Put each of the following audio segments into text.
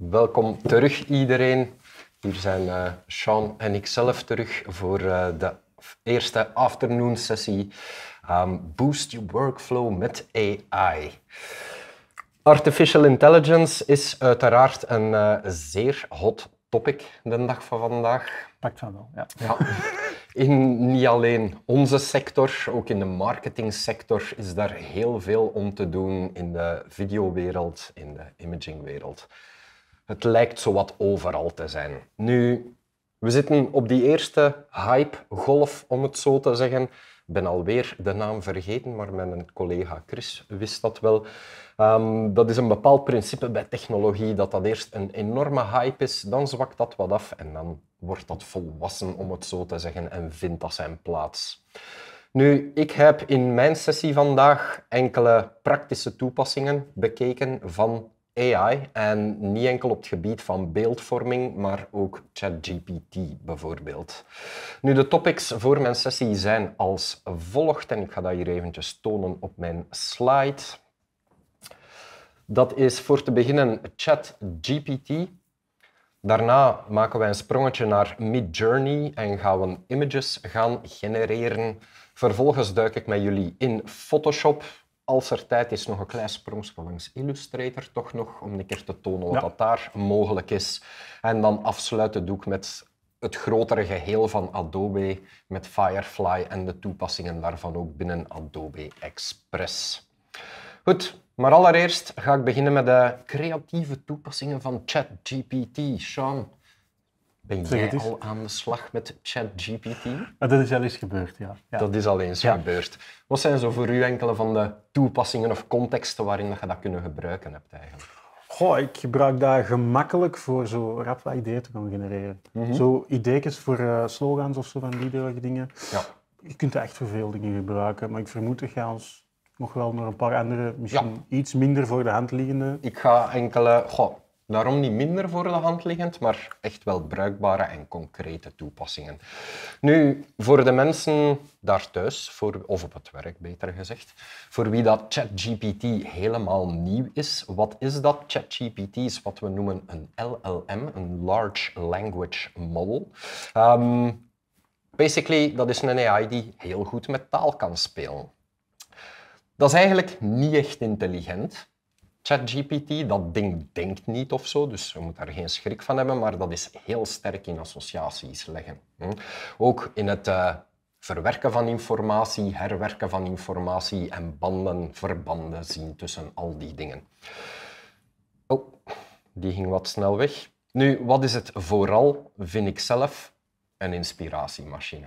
Welkom terug iedereen. Hier zijn eh, Sean en ik zelf terug voor eh, de eerste afternoon sessie ehm, Boost Your Workflow met AI. Artificial intelligence is uiteraard een eh, zeer hot topic de dag van vandaag. Pakt van wel, ja. ja. In niet alleen onze sector, ook in de marketingsector is daar heel veel om te doen in de videowereld, in de imagingwereld het lijkt zowat overal te zijn. Nu, we zitten op die eerste hype-golf, om het zo te zeggen. Ik ben alweer de naam vergeten, maar mijn collega Chris wist dat wel. Ehm, dat is een bepaald principe bij technologie, dat dat eerst een enorme hype is, dan zwakt dat wat af en dan wordt dat volwassen, om het zo te zeggen, en vindt dat zijn plaats. Nu, ik heb in mijn sessie vandaag enkele praktische toepassingen bekeken van AI en niet enkel op het gebied van beeldvorming, maar ook ChatGPT bijvoorbeeld. Nu, de topics voor mijn sessie zijn als volgt en ik ga dat hier eventjes tonen op mijn slide. Dat is voor te beginnen ChatGPT. Daarna maken wij een sprongetje naar Midjourney en gaan we images gaan genereren. Vervolgens duik ik met jullie in Photoshop, als er tijd is, nog een klein sprongspel langs Illustrator, toch nog, om een keer te tonen wat dat daar mogelijk is. En dan afsluiten doe ik met het grotere geheel van Adobe, met Firefly en de toepassingen daarvan ook binnen Adobe Express. Goed, maar allereerst ga ik beginnen met de creatieve toepassingen van ChatGPT. Sean, ben jij al aan de slag met ChatGPT? Ah, dat is al eens gebeurd, ja. Dat is al eens gebeurd. Wat zijn zo voor u enkele van de toepassingen of contexten waarin dat je dat kunnen gebruiken hebt eigenlijk? Goh, ik gebruik dat gemakkelijk voor zo rap ideeën te gaan genereren. Mhm. Zo ideeën voor eh, slogans of zo van die dingen. Ja. Je kunt er echt voor veel dingen gebruiken, maar ik vermoed dat je ons nog wel nog een paar andere, misschien iets minder voor de hand liggende. Ik ga enkele, goh, Daarom niet minder voor de hand liggend, maar echt wel bruikbare en concrete toepassingen. Nu, voor de mensen daar thuis, voor, of op het werk beter gezegd, voor wie dat ChatGPT helemaal nieuw is, wat is dat? ChatGPT is wat we noemen een LLM, een Large Language Model. Ehm, basically, dat is een AI die heel goed met taal kan spelen. Dat is eigenlijk niet echt intelligent, ChatGPT, dat ding denkt niet of zo, dus je moet daar geen schrik van hebben, maar dat is heel sterk in associaties leggen. Hm. Ook in het eh, verwerken van informatie, herwerken van informatie en banden, verbanden zien tussen al die dingen. Oh, die ging wat snel weg. Nu, wat is het vooral, vind ik zelf, een inspiratiemachine.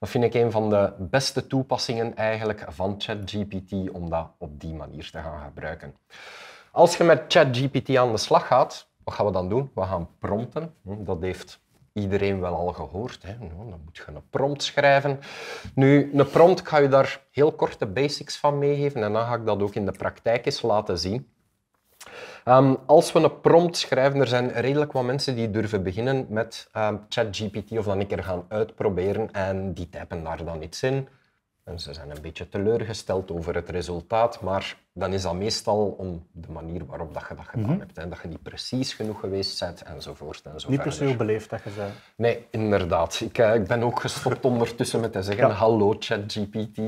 Dat vind ik een van de beste toepassingen eigenlijk van ChatGPT om dat op die manier te gaan gebruiken. Als je met ChatGPT aan de slag gaat, wat gaan we dan doen? We gaan prompten. Hm, dat heeft iedereen wel al gehoord. Hè? Hm, dan moet je een prompt schrijven. Nu, een prompt, ik ga je daar heel kort de basics van meegeven en dan ga ik dat ook in de praktijk eens laten zien. Ehm, als we een prompt schrijven, er zijn redelijk wat mensen die durven beginnen met ehm, ChatGPT of dan een keer gaan uitproberen en die typen daar dan iets in. En ze zijn een beetje teleurgesteld over het resultaat, maar dan is dat meestal om de manier waarop dat je dat gedaan mhm. hebt. Hè. Dat je niet precies genoeg geweest bent, enzovoort. enzovoort. Niet precies dus beleefd dat je zei. Nee, inderdaad. Ik, eh, ik ben ook gestopt ondertussen met te zeggen hallo ChatGPT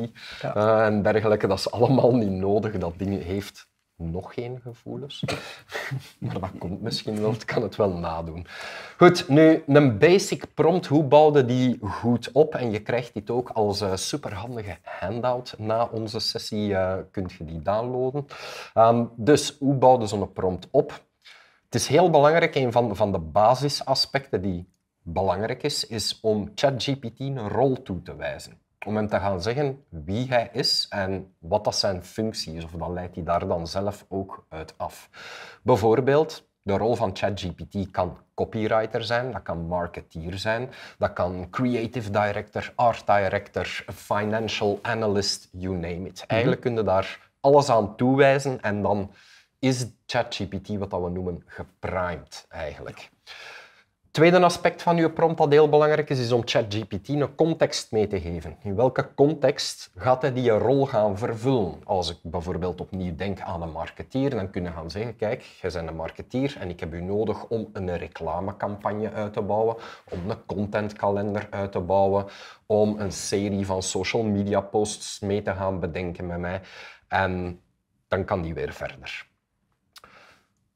eh, en dergelijke. Dat is allemaal niet nodig. Dat ding heeft nog geen gevoelens. maar dat komt misschien wel, ik kan het wel nadoen. Goed, nu een basic prompt, hoe bouwde die goed op? En je krijgt dit ook als eh, superhandige handout. Na onze sessie uh, kunt je die downloaden. Ehm, dus hoe bouwde zo'n prompt op? Het is heel belangrijk, een van, van de basisaspecten die belangrijk is, is om ChatGPT een rol toe te wijzen om hem te gaan zeggen wie hij is en wat dat zijn functie is. Of dan leidt hij daar dan zelf ook uit af. Bijvoorbeeld, de rol van ChatGPT kan copywriter zijn, dat kan marketeer zijn, dat kan creative director, art director, financial analyst, you name it. Eigenlijk mhm. kun je daar alles aan toewijzen en dan is ChatGPT wat we noemen geprimed eigenlijk tweede aspect van uw prompt dat heel belangrijk is, is om ChatGPT een context mee te geven. In welke context gaat hij die rol gaan vervullen? Als ik bijvoorbeeld opnieuw denk aan een marketeer, dan kunnen gaan zeggen, kijk, jij bent een marketeer en ik heb u nodig om een reclamecampagne uit te bouwen, om een contentkalender uit te bouwen, om een serie van social media posts mee te gaan bedenken met mij. En dan kan die weer verder.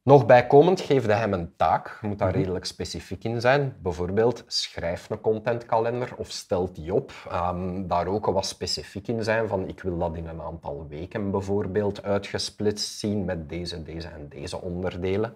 Nog bijkomend geefde hem een taak. Je moet daar mhm. redelijk specifiek in zijn. Bijvoorbeeld, schrijf een contentkalender of stel die op. Ehm, daar ook wat specifiek in zijn van ik wil dat in een aantal weken bijvoorbeeld uitgesplitst zien met deze, deze en deze onderdelen.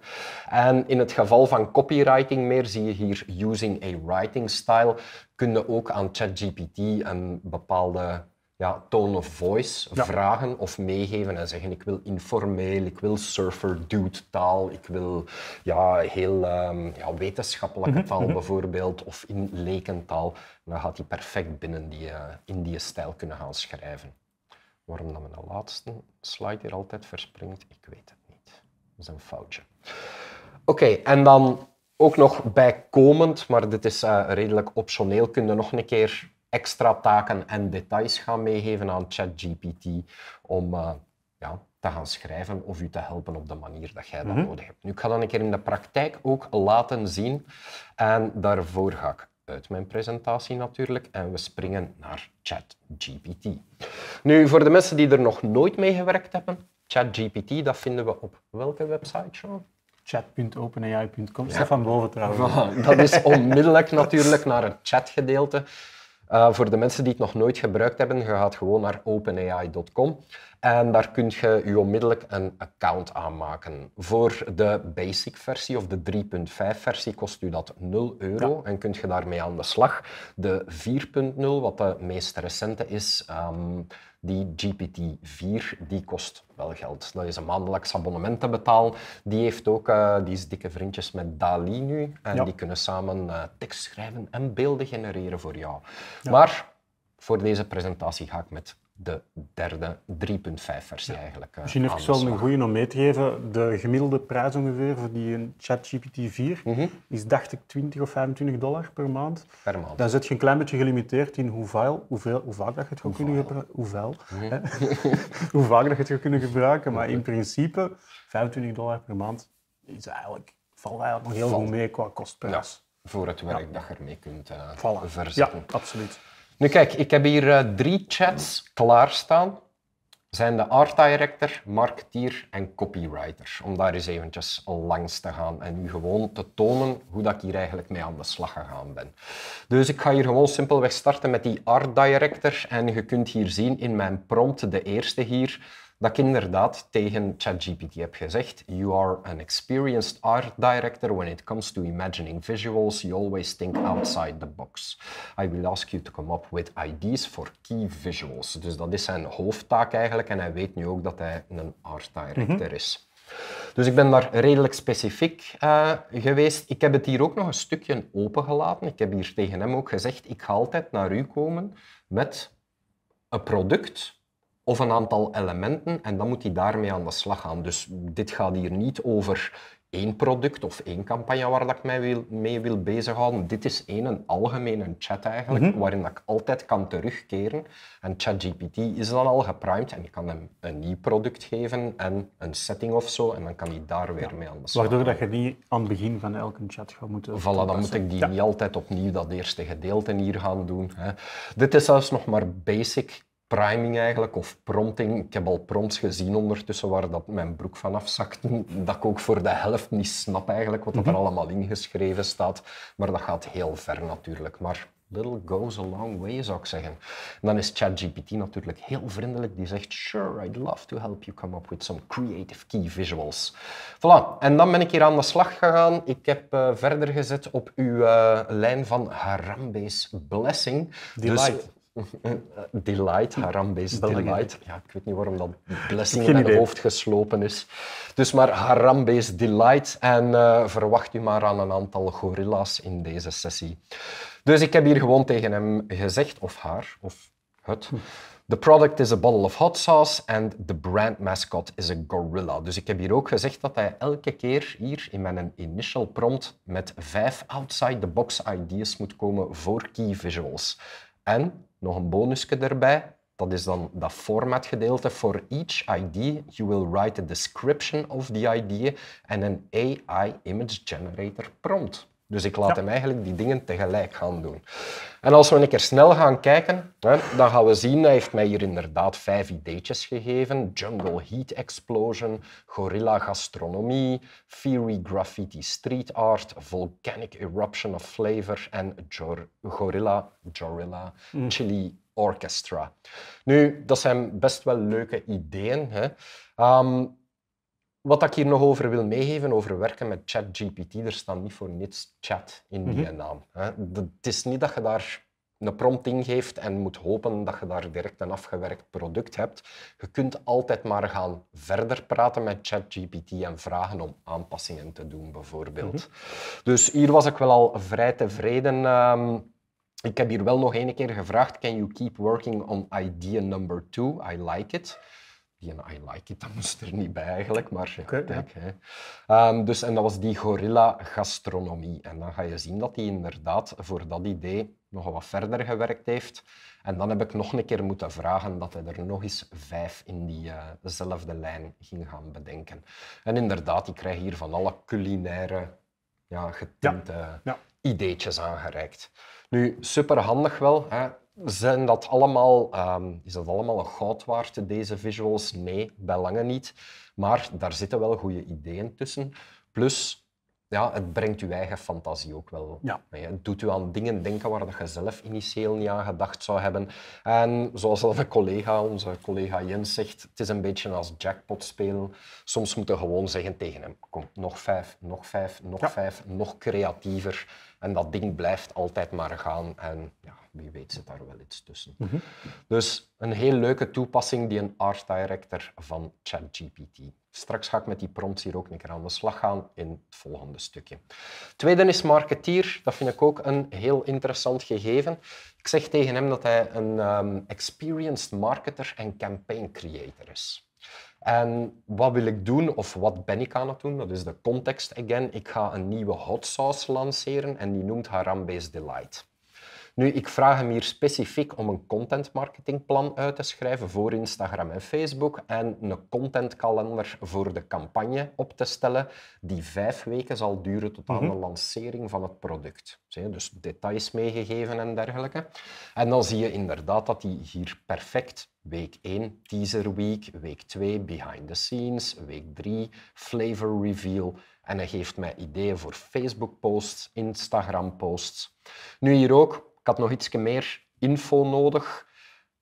En in het geval van copywriting meer zie je hier using a writing style. Kun je ook aan ChatGPT een bepaalde ja, tone of voice vragen of meegeven en zeggen ik wil informeel, ik wil surfer dude taal, ik wil ja, heel ehm, ja, wetenschappelijke mhm, taal mhm. bijvoorbeeld of in lekentaal, dan gaat hij perfect binnen die, eh, in die stijl kunnen gaan schrijven. Waarom dan mijn laatste slide hier altijd verspringt, ik weet het niet. Dat is een foutje. Oké, en dan ook nog bijkomend, maar dit is eh, redelijk optioneel, kunnen je nog een keer extra taken en details gaan meegeven aan ChatGPT om eh, ja, te gaan schrijven of u te helpen op de manier dat jij dat mhm. nodig hebt. Nu, ik ga dat een keer in de praktijk ook laten zien en daarvoor ga ik uit mijn presentatie natuurlijk en we springen naar ChatGPT. Nu, voor de mensen die er nog nooit mee gewerkt hebben, ChatGPT, dat vinden we op welke website, chat.openai.com. Ja. van boven trouwens. dat is onmiddellijk natuurlijk naar het chatgedeelte. Eh, voor de mensen die het nog nooit gebruikt hebben, je gaat gewoon naar openai.com en daar kun je je onmiddellijk een account aanmaken. Voor de basic versie of de 3.5 versie kost u dat 0 euro en kunt je daarmee aan de slag. De 4.0, wat de meest recente is, ehm, die GPT-4, die kost wel geld. Dat is een maandelijks abonnement te betalen. Die heeft ook, eh, die dikke vriendjes met Dali nu. En die kunnen samen eh, tekst schrijven en beelden genereren voor jou. Maar voor deze presentatie ga ik met de derde 3.5 versie eigenlijk. Misschien het eh, wel een goede om mee te geven. De gemiddelde prijs ongeveer voor die ChatGPT 4 mhm. is, dacht ik, 20 of 25 dollar per maand. Per maand. Dan zit je een klein beetje gelimiteerd in hoeveel, hoeveel, hoe vaak dat je het gaat kunnen gebruiken. Hoeveel. Mm hoe vaak dat je het gaat kunnen gebruiken. Maar in principe, 25 dollar per maand is eigenlijk, valt eigenlijk nog heel Val. goed mee qua kostprijs. Ja, voor het werk dat je ermee kunt uh, verzetten. Ja, absoluut. Nu kijk, ik heb hier eh, drie chats klaarstaan. Zijn de art director, marketeer en copywriter. Om daar eens eventjes langs te gaan en u gewoon te tonen hoe dat ik hier eigenlijk mee aan de slag gegaan ben. Dus ik ga hier gewoon simpelweg starten met die art director. En je kunt hier zien in mijn prompt, de eerste hier, dat ik inderdaad tegen ChatGPT heb gezegd: You are an experienced art director. When it comes to imagining visuals, you always think outside the box. I will ask you to come up with ideas for key visuals. Dus dat is zijn hoofdtaak eigenlijk. En hij weet nu ook dat hij een art director mhm. is. Dus ik ben daar redelijk specifiek eh, geweest. Ik heb het hier ook nog een stukje opengelaten. Ik heb hier tegen hem ook gezegd: ik ga altijd naar u komen met een product of een aantal elementen en dan moet hij daarmee aan de slag gaan. Dus dit gaat hier niet over één product of één campagne waar dat ik mij wil, mee wil bezighouden. Dit is één een algemene chat eigenlijk, mhm. waarin ik altijd kan terugkeren. En ChatGPT is dan al geprimed en ik kan hem een nieuw product geven en een setting of zo, en dan kan hij daar weer mee aan de slag. Waardoor dat je niet aan het begin van elke chat gaat moeten... Voilà, dan moet ik die niet altijd opnieuw dat eerste gedeelte hier gaan doen. Hè. Dit is zelfs nog maar basic priming eigenlijk, of prompting. Ik heb al prompts gezien ondertussen waar dat mijn broek van afzakte, dat ik ook voor de helft niet snap eigenlijk wat er mhm. allemaal ingeschreven staat. Maar dat gaat heel ver natuurlijk. Maar little goes a long way, zou ik zeggen. En dan is ChatGPT natuurlijk heel vriendelijk. Die zegt, sure, I'd love to help you come up with some creative key visuals. Voilà, en dan ben ik hier aan de slag gegaan. Ik heb eh, verder gezet op uw eh, lijn van Harambe's Blessing. Dus, Delight, Harambees Delight. Ja, ik weet niet waarom dat blessing in mijn hoofd geslopen is. Dus maar Harambees Delight en eh, verwacht u maar aan een aantal gorilla's in deze sessie. Dus ik heb hier gewoon tegen hem gezegd, of haar, of het... Hm. The product is a bottle of hot sauce and the brand mascot is a gorilla. Dus ik heb hier ook gezegd dat hij elke keer hier in mijn initial prompt met vijf outside-the-box ideas moet komen voor key visuals. En nog een bonusje erbij. Dat is dan dat formatgedeelte. For each ID, you will write a description of the idea and an AI image generator prompt. Dus ik laat hem eigenlijk die dingen tegelijk gaan doen. En als we een keer snel gaan kijken, hè, dan gaan we zien, hij heeft mij hier inderdaad vijf ideetjes gegeven. Jungle Heat Explosion, Gorilla Gastronomie, Fury Graffiti Street Art, Volcanic Eruption of Flavor en Gorilla, Gorilla mm. Chili Orchestra. Nu, dat zijn best wel leuke ideeën. Hè. Ehm, wat ik hier nog over wil meegeven, over werken met ChatGPT, er staat niet voor niets chat in die mhm. naam. Het is niet dat je daar een prompt ingeeft en moet hopen dat je daar direct een afgewerkt product hebt. Je kunt altijd maar gaan verder praten met ChatGPT en vragen om aanpassingen te doen, bijvoorbeeld. Mhm. Dus hier was ik wel al vrij tevreden. Ehm, ik heb hier wel nog één keer gevraagd: Can you keep working on idea number two? I like it die I Like It, dat moest er niet bij eigenlijk, maar kijk. Ja. Um, ehm, dus, en dat was die gorilla gastronomie. En dan ga je zien dat hij inderdaad voor dat idee nog wat verder gewerkt heeft. En dan heb ik nog een keer moeten vragen dat hij er nog eens vijf in diezelfde eh, uh lijn ging gaan bedenken. En inderdaad, ik krijg hier van alle culinaire ja, getinte ideetjes aangereikt. Nu, superhandig wel. Hè zijn dat allemaal, um, is dat allemaal een goud waard, deze visuals? Nee, bij lange niet. Maar daar zitten wel goede ideeën tussen. Plus, ja, het brengt uw eigen fantasie ook wel ja. mee. Het doet u aan dingen denken waar dat je zelf initieel niet aan gedacht zou hebben. En zoals al een collega, onze collega Jens zegt, het is een beetje als jackpot spelen. Soms moet je gewoon zeggen tegen hem, kom, nog vijf, nog vijf, nog vijf, nog creatiever. En dat ding blijft altijd maar gaan. En ja, wie weet zit daar wel iets tussen. Mhm. Dus een heel leuke toepassing die een art director van ChatGPT Straks ga ik met die prompts hier ook een keer aan de slag gaan in het volgende stukje. Tweede is marketeer. Dat vind ik ook een heel interessant gegeven. Ik zeg tegen hem dat hij een ehm, experienced marketer en campaign creator is. En wat wil ik doen of wat ben ik aan het doen? Dat is de context again. Ik ga een nieuwe hot sauce lanceren en die noemt Harambe's Delight. Nu, ik vraag hem hier specifiek om een content marketingplan uit te schrijven voor Instagram en Facebook en een contentkalender voor de campagne op te stellen die vijf weken zal duren tot aan de mhm. lancering van het product. Dus details meegegeven en dergelijke. En dan zie je inderdaad dat hij hier perfect Week 1 teaser week, week 2 behind the scenes, week 3 flavor reveal. En hij geeft mij ideeën voor Facebook posts, Instagram posts. Nu hier ook, ik had nog iets meer info nodig.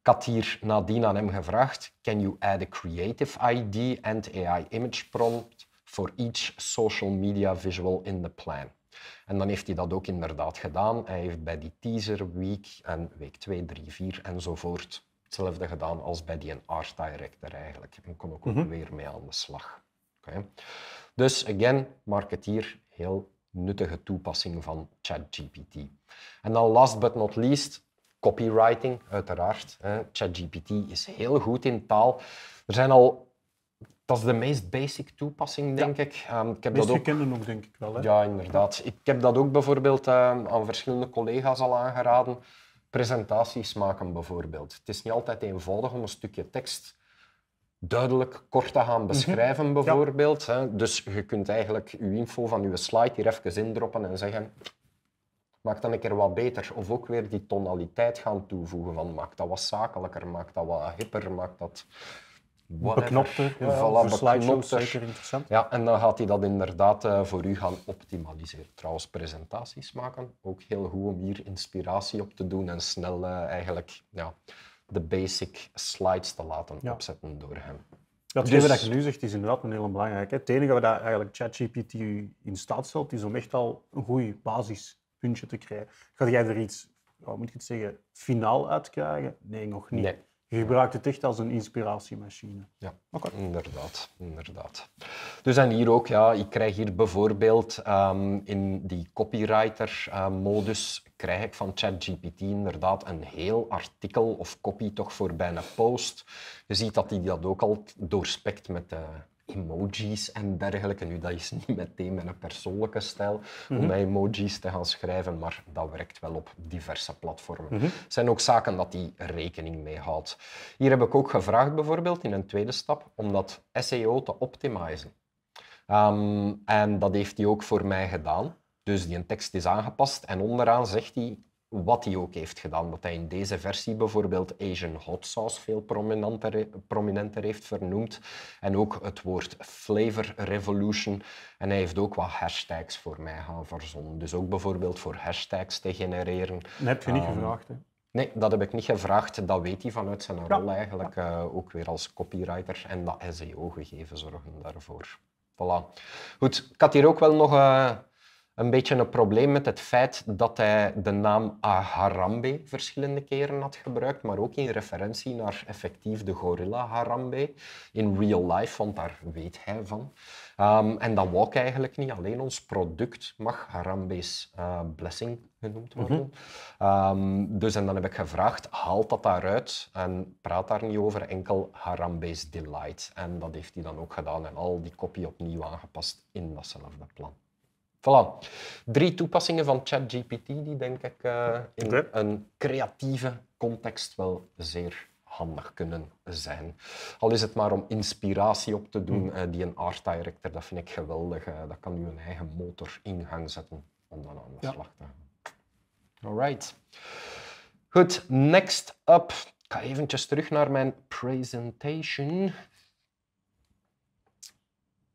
Ik had hier nadien aan hem gevraagd: Can you add a creative ID and AI image prompt for each social media visual in the plan? En dan heeft hij dat ook inderdaad gedaan. Hij heeft bij die teaser week en week 2, 3, 4 enzovoort hetzelfde gedaan als bij die art director eigenlijk. En kon ook, ook mhm. weer mee aan de slag. Dus again, marketeer, heel nuttige toepassing van ChatGPT. En dan last but not least, copywriting, uiteraard. ChatGPT is heel goed in taal. Er zijn al dat is de meest basic toepassing, denk ik. Um, ik heb dat ook... gekende ook, denk ik wel. Hè? Ja, inderdaad. Ik heb dat ook bijvoorbeeld ehm, aan verschillende collega's al aangeraden. Presentaties maken bijvoorbeeld. Het is niet altijd eenvoudig om een stukje tekst duidelijk kort te gaan mhm. beschrijven, bijvoorbeeld. Dus je kunt eigenlijk je info van je slide hier even indroppen en zeggen maak dan een keer wat beter. Of ook weer die tonaliteit gaan toevoegen van maak dat wat zakelijker, maak dat wat hipper, maak dat... Whatever. Beknopter, ja, zeker interessant. Ja, en dan gaat hij dat inderdaad eh, voor u gaan optimaliseren. Trouwens, presentaties maken, ook heel goed om hier inspiratie op te doen en snel eh, eigenlijk ja, de basic slides te laten opzetten door hem. Dus- dat wat je nu zegt is inderdaad een heel belangrijk. Het enige wat eigenlijk ChatGPT in staat stelt, is om echt al een goed basispuntje te krijgen. Ga jij er iets, hoe moet ik het zeggen, finaal uitkrijgen? Nee, nog niet. Je gebruikt het echt als een inspiratiemachine. Ja, okay. inderdaad, inderdaad. Dus en hier ook, ja, ik krijg hier bijvoorbeeld ehm, in die copywriter-modus, ehm, krijg ik van ChatGPT inderdaad een heel artikel of copy toch voor bijna post. Je ziet dat hij dat ook al doorspekt met de, eh, emojis en dergelijke. Nu, dat is niet meteen mijn persoonlijke stijl om mhm. emojis te gaan schrijven, maar dat werkt wel op diverse platformen. Mm zijn ook zaken dat die rekening mee houdt. Hier heb ik ook gevraagd bijvoorbeeld in een tweede stap om dat SEO te optimizen. Ehm, en dat heeft hij ook voor mij gedaan. Dus die tekst is aangepast en onderaan zegt hij wat hij ook heeft gedaan. Dat hij in deze versie bijvoorbeeld Asian hot sauce veel prominenter, prominenter heeft vernoemd. En ook het woord flavor revolution. En hij heeft ook wat hashtags voor mij gaan verzonnen. Dus ook bijvoorbeeld voor hashtags te genereren. Dat heb je niet ehm, gevraagd, hè? Nee, dat heb ik niet gevraagd. Dat weet hij vanuit zijn rol eigenlijk eh, ook weer als copywriter. En dat seo gegeven zorgen daarvoor. Voilà. Goed, ik had hier ook wel nog... Eh, een beetje een probleem met het feit dat hij de naam Harambe verschillende keren had gebruikt, maar ook in referentie naar effectief de gorilla Harambe. In real life, want daar weet hij van. Ehm, en dat wou ik eigenlijk niet. Alleen ons product mag Harambe's eh, blessing genoemd worden. Mhm. Ehm, dus en dan heb ik gevraagd, haal dat daaruit en praat daar niet over, enkel Harambe's delight. En dat heeft hij dan ook gedaan en al die kopie opnieuw aangepast in datzelfde plan. Voilà. Drie toepassingen van ChatGPT die denk ik eh, in een creatieve context wel zeer handig kunnen zijn. Al is het maar om inspiratie op te doen, hmm. eh, die een art director, dat vind ik geweldig. Eh, dat kan u een eigen motor in gang zetten om dan aan de slag te gaan. Alright. Goed, next up. Ik ga eventjes terug naar mijn presentation.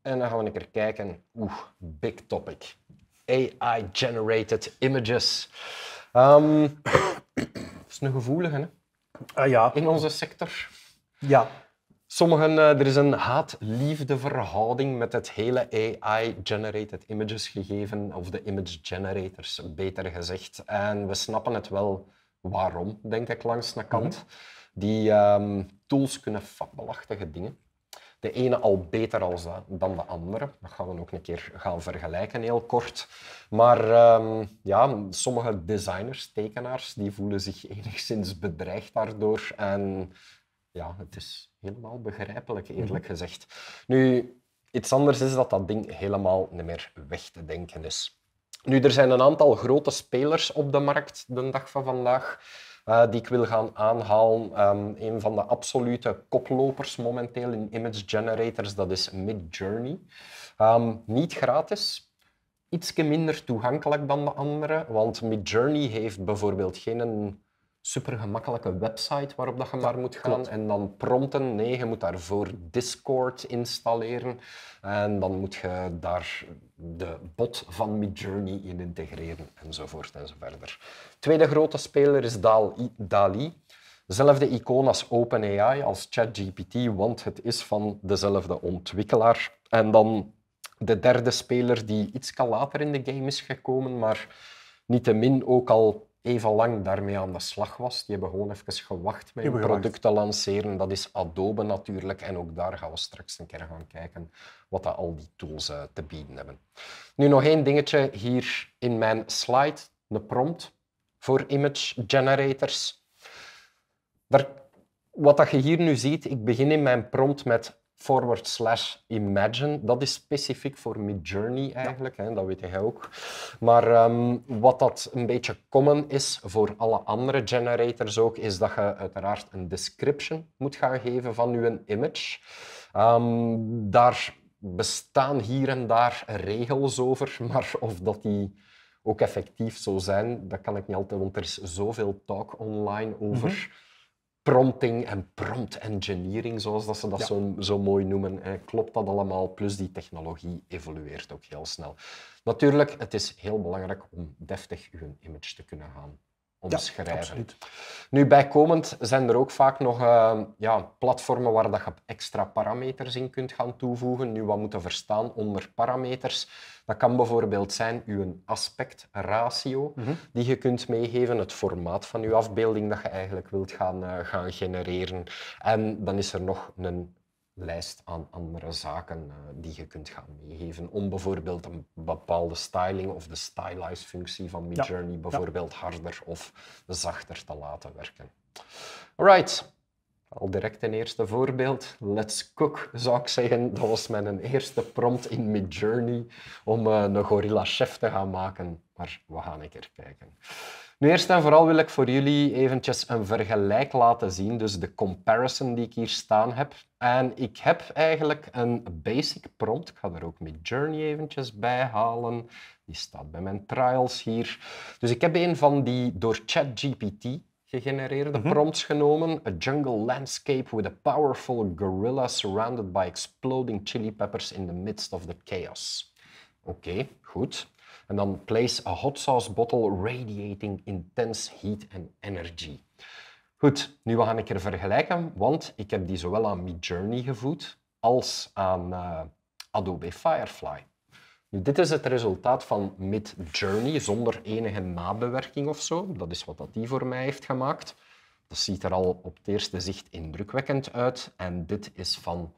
En dan gaan we een keer kijken. Oeh, big topic. AI-generated images. dat ehm, is een gevoelige, hè? Uh, ja. In onze sector. Ja. Sommigen, eh, er is een haat-liefde verhouding met het hele AI-generated images gegeven, of de image generators, beter gezegd. En we snappen het wel waarom, denk ik, langs de kant. Mhm. Die ehm, tools kunnen fabelachtige dingen de ene al beter als dan de andere. Dat gaan we ook een keer gaan vergelijken, heel kort. Maar ehm, ja, sommige designers, tekenaars, die voelen zich enigszins bedreigd daardoor. En ja, het is helemaal begrijpelijk, eerlijk mhm. gezegd. Nu, iets anders is dat dat ding helemaal niet meer weg te denken is. Nu, er zijn een aantal grote spelers op de markt de dag van vandaag. Eh, die ik wil gaan aanhalen. Ehm, een van de absolute koplopers momenteel in image generators, dat is Midjourney. Ehm, niet gratis, iets minder toegankelijk dan de andere, want Midjourney heeft bijvoorbeeld geen super gemakkelijke website waarop dat je maar moet gaan. En dan prompten, nee, je moet daarvoor Discord installeren. En dan moet je daar de bot van Midjourney in integreren, enzovoort enzoverder. Tweede grote speler is DALI. Zelfde icoon als OpenAI, als ChatGPT, want het is van dezelfde ontwikkelaar. En dan de derde speler die iets later in de game is gekomen, maar niettemin ook al even lang daarmee aan de slag was. Die hebben gewoon even gewacht met hun product te lanceren. Dat is Adobe natuurlijk. En ook daar gaan we straks een keer gaan kijken wat dat al die tools eh, te bieden hebben. Nu nog één dingetje hier in mijn slide. de prompt voor image generators. wat dat je hier nu ziet, ik begin in mijn prompt met forward slash imagine. Dat is specifiek voor Midjourney eigenlijk, hè, dat weet jij ook. Maar ehm, wat dat een beetje common is voor alle andere generators ook, is dat je uiteraard een description moet gaan geven van je image. Ehm, daar bestaan hier en daar regels over, maar of dat die ook effectief zo zijn, dat kan ik niet altijd, want er is zoveel talk online over. Mhm prompting en prompt engineering, zoals dat ze dat zo, zo, mooi noemen. Klopt dat allemaal? Plus die technologie evolueert ook heel snel. Natuurlijk, het is heel belangrijk om deftig uw image te kunnen gaan omschrijven. absoluut. Nu, bijkomend zijn er ook vaak nog ehm, ja, platformen waar dat je extra parameters in kunt gaan toevoegen. Nu, wat moeten verstaan onder parameters? Dat kan bijvoorbeeld zijn uw aspectratio mm die je kunt meegeven, het formaat van je afbeelding dat je eigenlijk wilt gaan, eh, gaan genereren. En dan is er nog een lijst aan andere zaken eh, die je kunt gaan meegeven. Om bijvoorbeeld een bepaalde styling of de stylize functie van Midjourney bijvoorbeeld harder of zachter te laten werken. Alright. Al direct een eerste voorbeeld. Let's cook, zou ik zeggen. Dat was mijn eerste prompt in Midjourney om eh, een gorilla chef te gaan maken. Maar we gaan een keer kijken. Nu, eerst en vooral wil ik voor jullie eventjes een vergelijk laten zien, dus de comparison die ik hier staan heb. En ik heb eigenlijk een basic prompt, ik ga er ook mijn journey eventjes bij halen. Die staat bij mijn trials hier. Dus ik heb een van die door ChatGPT gegenereerde mhm. prompts genomen. A jungle landscape with a powerful gorilla surrounded by exploding chili peppers in the midst of the chaos. Oké, goed. En dan place a hot sauce bottle radiating intense heat and energy. Goed, nu we gaan ik er vergelijken, want ik heb die zowel aan Midjourney gevoed als aan eh, Adobe Firefly. Nu, dit is het resultaat van Midjourney zonder enige nabewerking of zo. Dat is wat dat die voor mij heeft gemaakt. Dat ziet er al op het eerste zicht indrukwekkend uit. En dit is van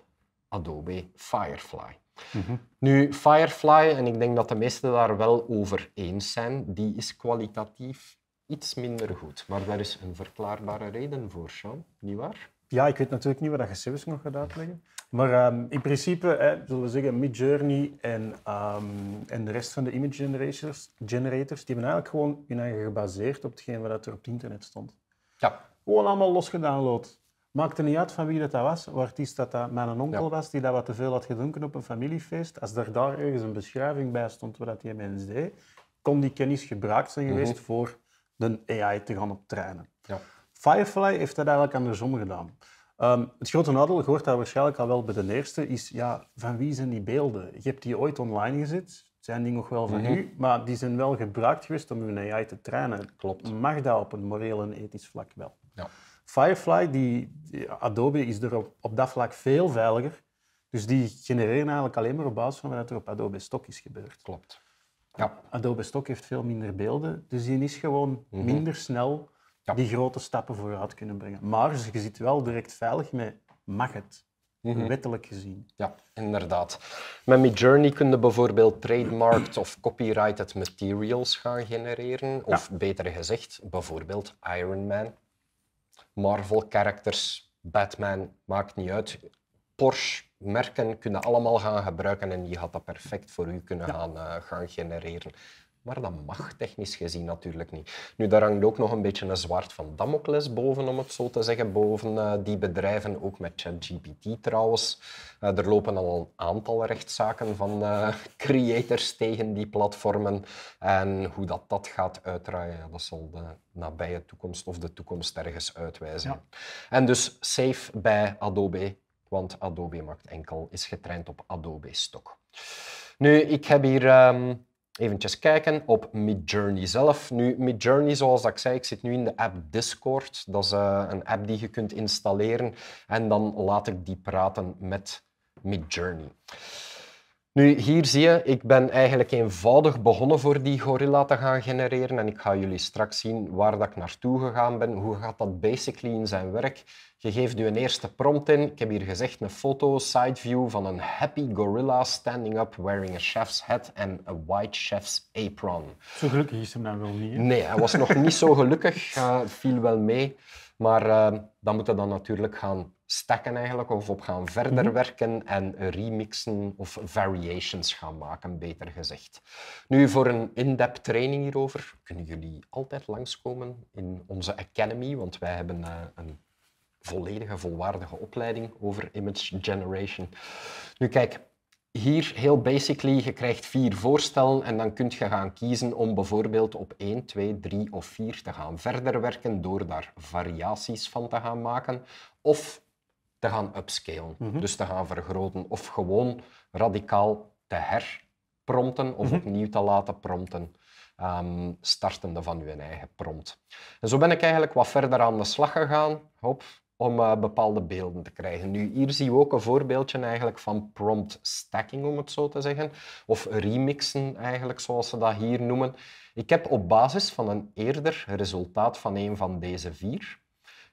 Adobe Firefly. Mhm. Nu, Firefly, en ik denk dat de meesten daar wel over eens zijn, die is kwalitatief iets minder goed. Maar daar is een verklaarbare reden voor, Sean, waar? Ja, ik weet natuurlijk niet wat je zelfs nog gaat uitleggen. Maar ehm, in principe, hè, zullen we zeggen, Midjourney en, ehm, en de rest van de image generators, generators, die hebben eigenlijk gewoon hun eigen gebaseerd op hetgeen wat er op het internet stond. Ja. Gewoon allemaal losgedownload. Maakte niet uit van wie dat, was, wat is dat dat mijn onkel was, die dat wat te veel had gedronken op een familiefeest. Als er daar ergens een beschrijving bij stond wat dat die mens deed, kon die kennis gebruikt zijn geweest mm voor de AI te gaan optrainen. Ja. Firefly heeft dat eigenlijk andersom gedaan. Um, het grote nadel je hoort dat waarschijnlijk al wel bij de eerste, is ja, van wie zijn die beelden? Je hebt die ooit online gezet, zijn die nog wel van mhm. u, maar die zijn wel gebruikt geweest om hun AI te trainen. Klopt. Mag dat op een moreel en ethisch vlak wel? Ja. Firefly, die, Adobe is er op, dat vlak veel veiliger. Dus die genereren eigenlijk alleen maar op basis van wat er op Adobe Stock is gebeurd. Klopt. Ja. Adobe Stock heeft veel minder beelden, dus die is gewoon mhm. minder snel die grote stappen vooruit kunnen brengen. Maar je zit wel direct veilig mee, mag het. Wettelijk mhm. gezien. Ja, inderdaad. Met Midjourney kun je bijvoorbeeld trademarked of copyrighted materials gaan genereren. Of beter gezegd, bijvoorbeeld Iron Man Marvel-characters, Batman, maakt niet uit. Porsche, merken kunnen allemaal gaan gebruiken en die had dat perfect voor u kunnen gaan, eh, gaan genereren. Maar dat mag technisch gezien natuurlijk niet. Nu, daar hangt ook nog een beetje een zwaard van Damocles boven, om het zo te zeggen, boven eh, die bedrijven, ook met ChatGPT trouwens. Eh, er lopen al een aantal rechtszaken van eh, creators tegen die platformen. En hoe dat, dat gaat uitdraaien, dat zal de nabije toekomst of de toekomst ergens uitwijzen. En dus safe bij Adobe, want Adobe Maakt Enkel is getraind op Adobe Stock. Nu, ik heb hier... Ehm, Even kijken op Midjourney zelf. Nu, Midjourney, zoals ik zei, ik zit nu in de app Discord. Dat is eh, een app die je kunt installeren en dan laat ik die praten met Midjourney. Nu, hier zie je, ik ben eigenlijk eenvoudig begonnen voor die gorilla te gaan genereren en ik ga jullie straks zien waar dat ik naartoe gegaan ben. Hoe gaat dat basically in zijn werk? Je geeft nu een eerste prompt in. Ik heb hier gezegd een foto, side view van een happy gorilla standing up wearing a chef's hat and a white chef's apron. Zo gelukkig is hem dan wel niet. Hè? Nee, hij was nog niet zo gelukkig. Uh, viel wel mee. Maar uh, eh, dat moet hij dan natuurlijk gaan stacken eigenlijk, of op gaan verder mhm. werken en remixen of variations gaan maken, beter gezegd. Nu, voor een in-depth training hierover kunnen jullie altijd langskomen in onze Academy, want wij hebben eh, een volledige, volwaardige opleiding over image generation. Nu kijk, hier heel basically, je krijgt vier voorstellen en dan kunt je gaan kiezen om bijvoorbeeld op 1, 2, 3 of 4 te gaan verder werken door daar variaties van te gaan maken. Of te gaan upscalen, mhm. dus te gaan vergroten of gewoon radicaal te herprompten of mhm. opnieuw te laten prompten. Ehm, startende van je eigen prompt. En zo ben ik eigenlijk wat verder aan de slag gegaan hop, om eh, bepaalde beelden te krijgen. Nu, hier zien we ook een voorbeeldje eigenlijk van prompt stacking, om het zo te zeggen, of remixen eigenlijk, zoals ze dat hier noemen. Ik heb op basis van een eerder resultaat van een van deze vier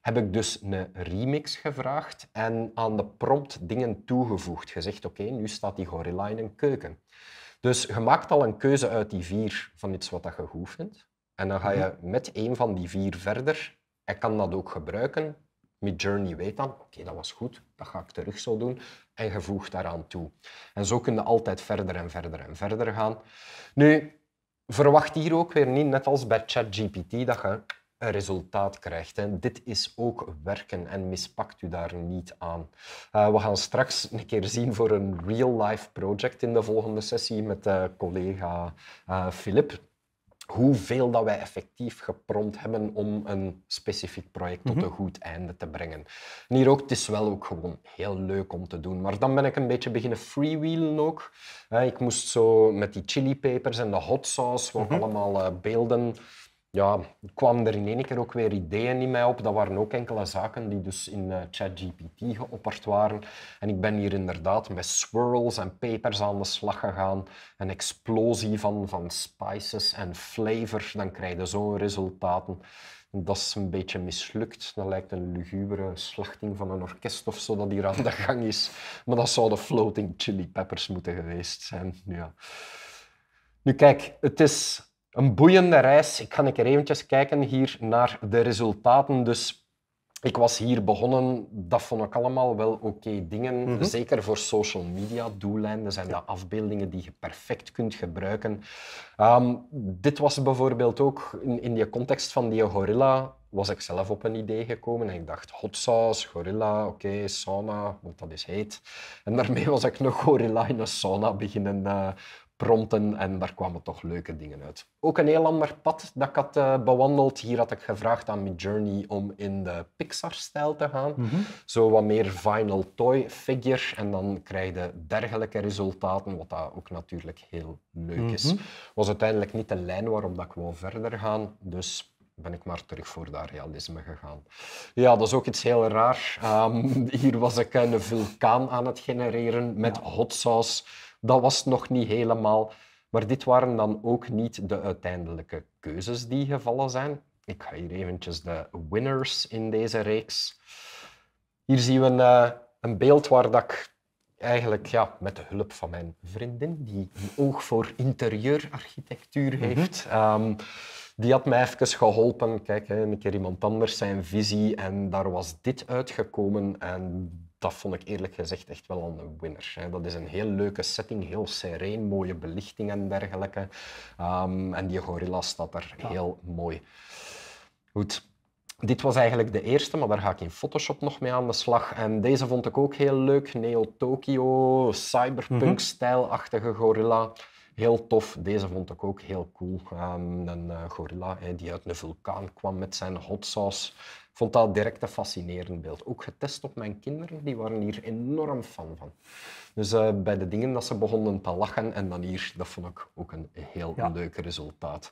heb ik dus een remix gevraagd en aan de prompt dingen toegevoegd. Gezegd, oké, nu staat die gorilla in een keuken. Dus je maakt al een keuze uit die vier van iets wat je goed vindt. En dan ga je mhm. met één van die vier verder. Ik kan dat ook gebruiken. Midjourney weet dan, oké, dat was goed, dat ga ik terug zo doen. En je voegt daaraan toe. En zo kun je altijd verder en verder en verder gaan. Nu, verwacht hier ook weer niet, net als bij ChatGPT, dat je een resultaat krijgt. En dit is ook werken en mispakt u daar niet aan. Eh, we gaan straks een keer zien voor een real-life project in de volgende sessie met eh, collega Filip. Eh, uh, hoeveel dat wij effectief geprompt hebben om een specifiek project tot mhm. een goed einde te brengen. En hier ook, het is wel ook gewoon heel leuk om te doen. Maar dan ben ik een beetje beginnen freewheelen ook. Ik moest zo met die chili en de hot sauce, wat mm allemaal beelden ja, kwamen er in één keer ook weer ideeën in mij op. Dat waren ook enkele zaken die dus in uh, ChatGPT geopperd waren. En ik ben hier inderdaad met swirls en papers aan de slag gegaan. Een explosie van, van spices en flavors. Dan krijg je zo'n resultaten. Dat is een beetje mislukt. Dat lijkt een lugubere slachting van een orkest of zo dat hier aan de gang is. Maar dat zouden floating chili peppers moeten geweest zijn. Ja. Nu kijk, het is een boeiende reis. Ik ga even eventjes kijken hier naar de resultaten. Dus ik was hier begonnen, dat vond ik allemaal wel oké dingen. Mhm. Zeker voor social media doeleinden zijn dat afbeeldingen die je perfect kunt gebruiken. Ehm, dit was bijvoorbeeld ook in, in die context van die gorilla was ik zelf op een idee gekomen en ik dacht hot sauce, gorilla, oké, sauna, want dat is heet. En daarmee was ik nog gorilla in een sauna beginnen uh, prompten en daar kwamen toch leuke dingen uit. Ook een heel ander pad dat ik had eh, bewandeld. Hier had ik gevraagd aan Midjourney om in de Pixar-stijl te gaan. Mhm. Zo wat meer final toy figure. En dan krijg je dergelijke resultaten, wat ook natuurlijk heel leuk is. Mhm. Was uiteindelijk niet de lijn waarom dat ik wou verder gaan. Dus ben ik maar terug voor dat realisme gegaan. Ja, dat is ook iets heel raars. Ehm, hier was ik een vulkaan aan het genereren met hot sauce dat was nog niet helemaal. Maar dit waren dan ook niet de uiteindelijke keuzes die gevallen zijn. Ik ga hier eventjes de winners in deze reeks. Hier zien we een, eh, een beeld waar dat ik eigenlijk ja, met de hulp van mijn vriendin, die een oog voor interieurarchitectuur mhm. heeft, ehm, die had mij even geholpen. Kijk, hè, een keer iemand anders zijn visie en daar was dit uitgekomen. En dat vond ik eerlijk gezegd echt wel een winner. Dat is een heel leuke setting, heel sereen, mooie belichting en dergelijke. Ehm, en die gorilla staat er heel mooi. Goed. Dit was eigenlijk de eerste, maar daar ga ik in Photoshop nog mee aan de slag. En deze vond ik ook heel leuk. Neo-Tokyo, cyberpunk-stijlachtige mhm. gorilla. Heel tof. Deze vond ik ook heel cool. Ehm, een eh, gorilla die uit een vulkaan kwam met zijn hot sauce vond dat direct een fascinerend beeld. Ook getest op mijn kinderen, die waren hier enorm fan van. Dus eh, bij de dingen dat ze begonnen te lachen en dan hier, dat vond ik ook een heel ja. leuk resultaat.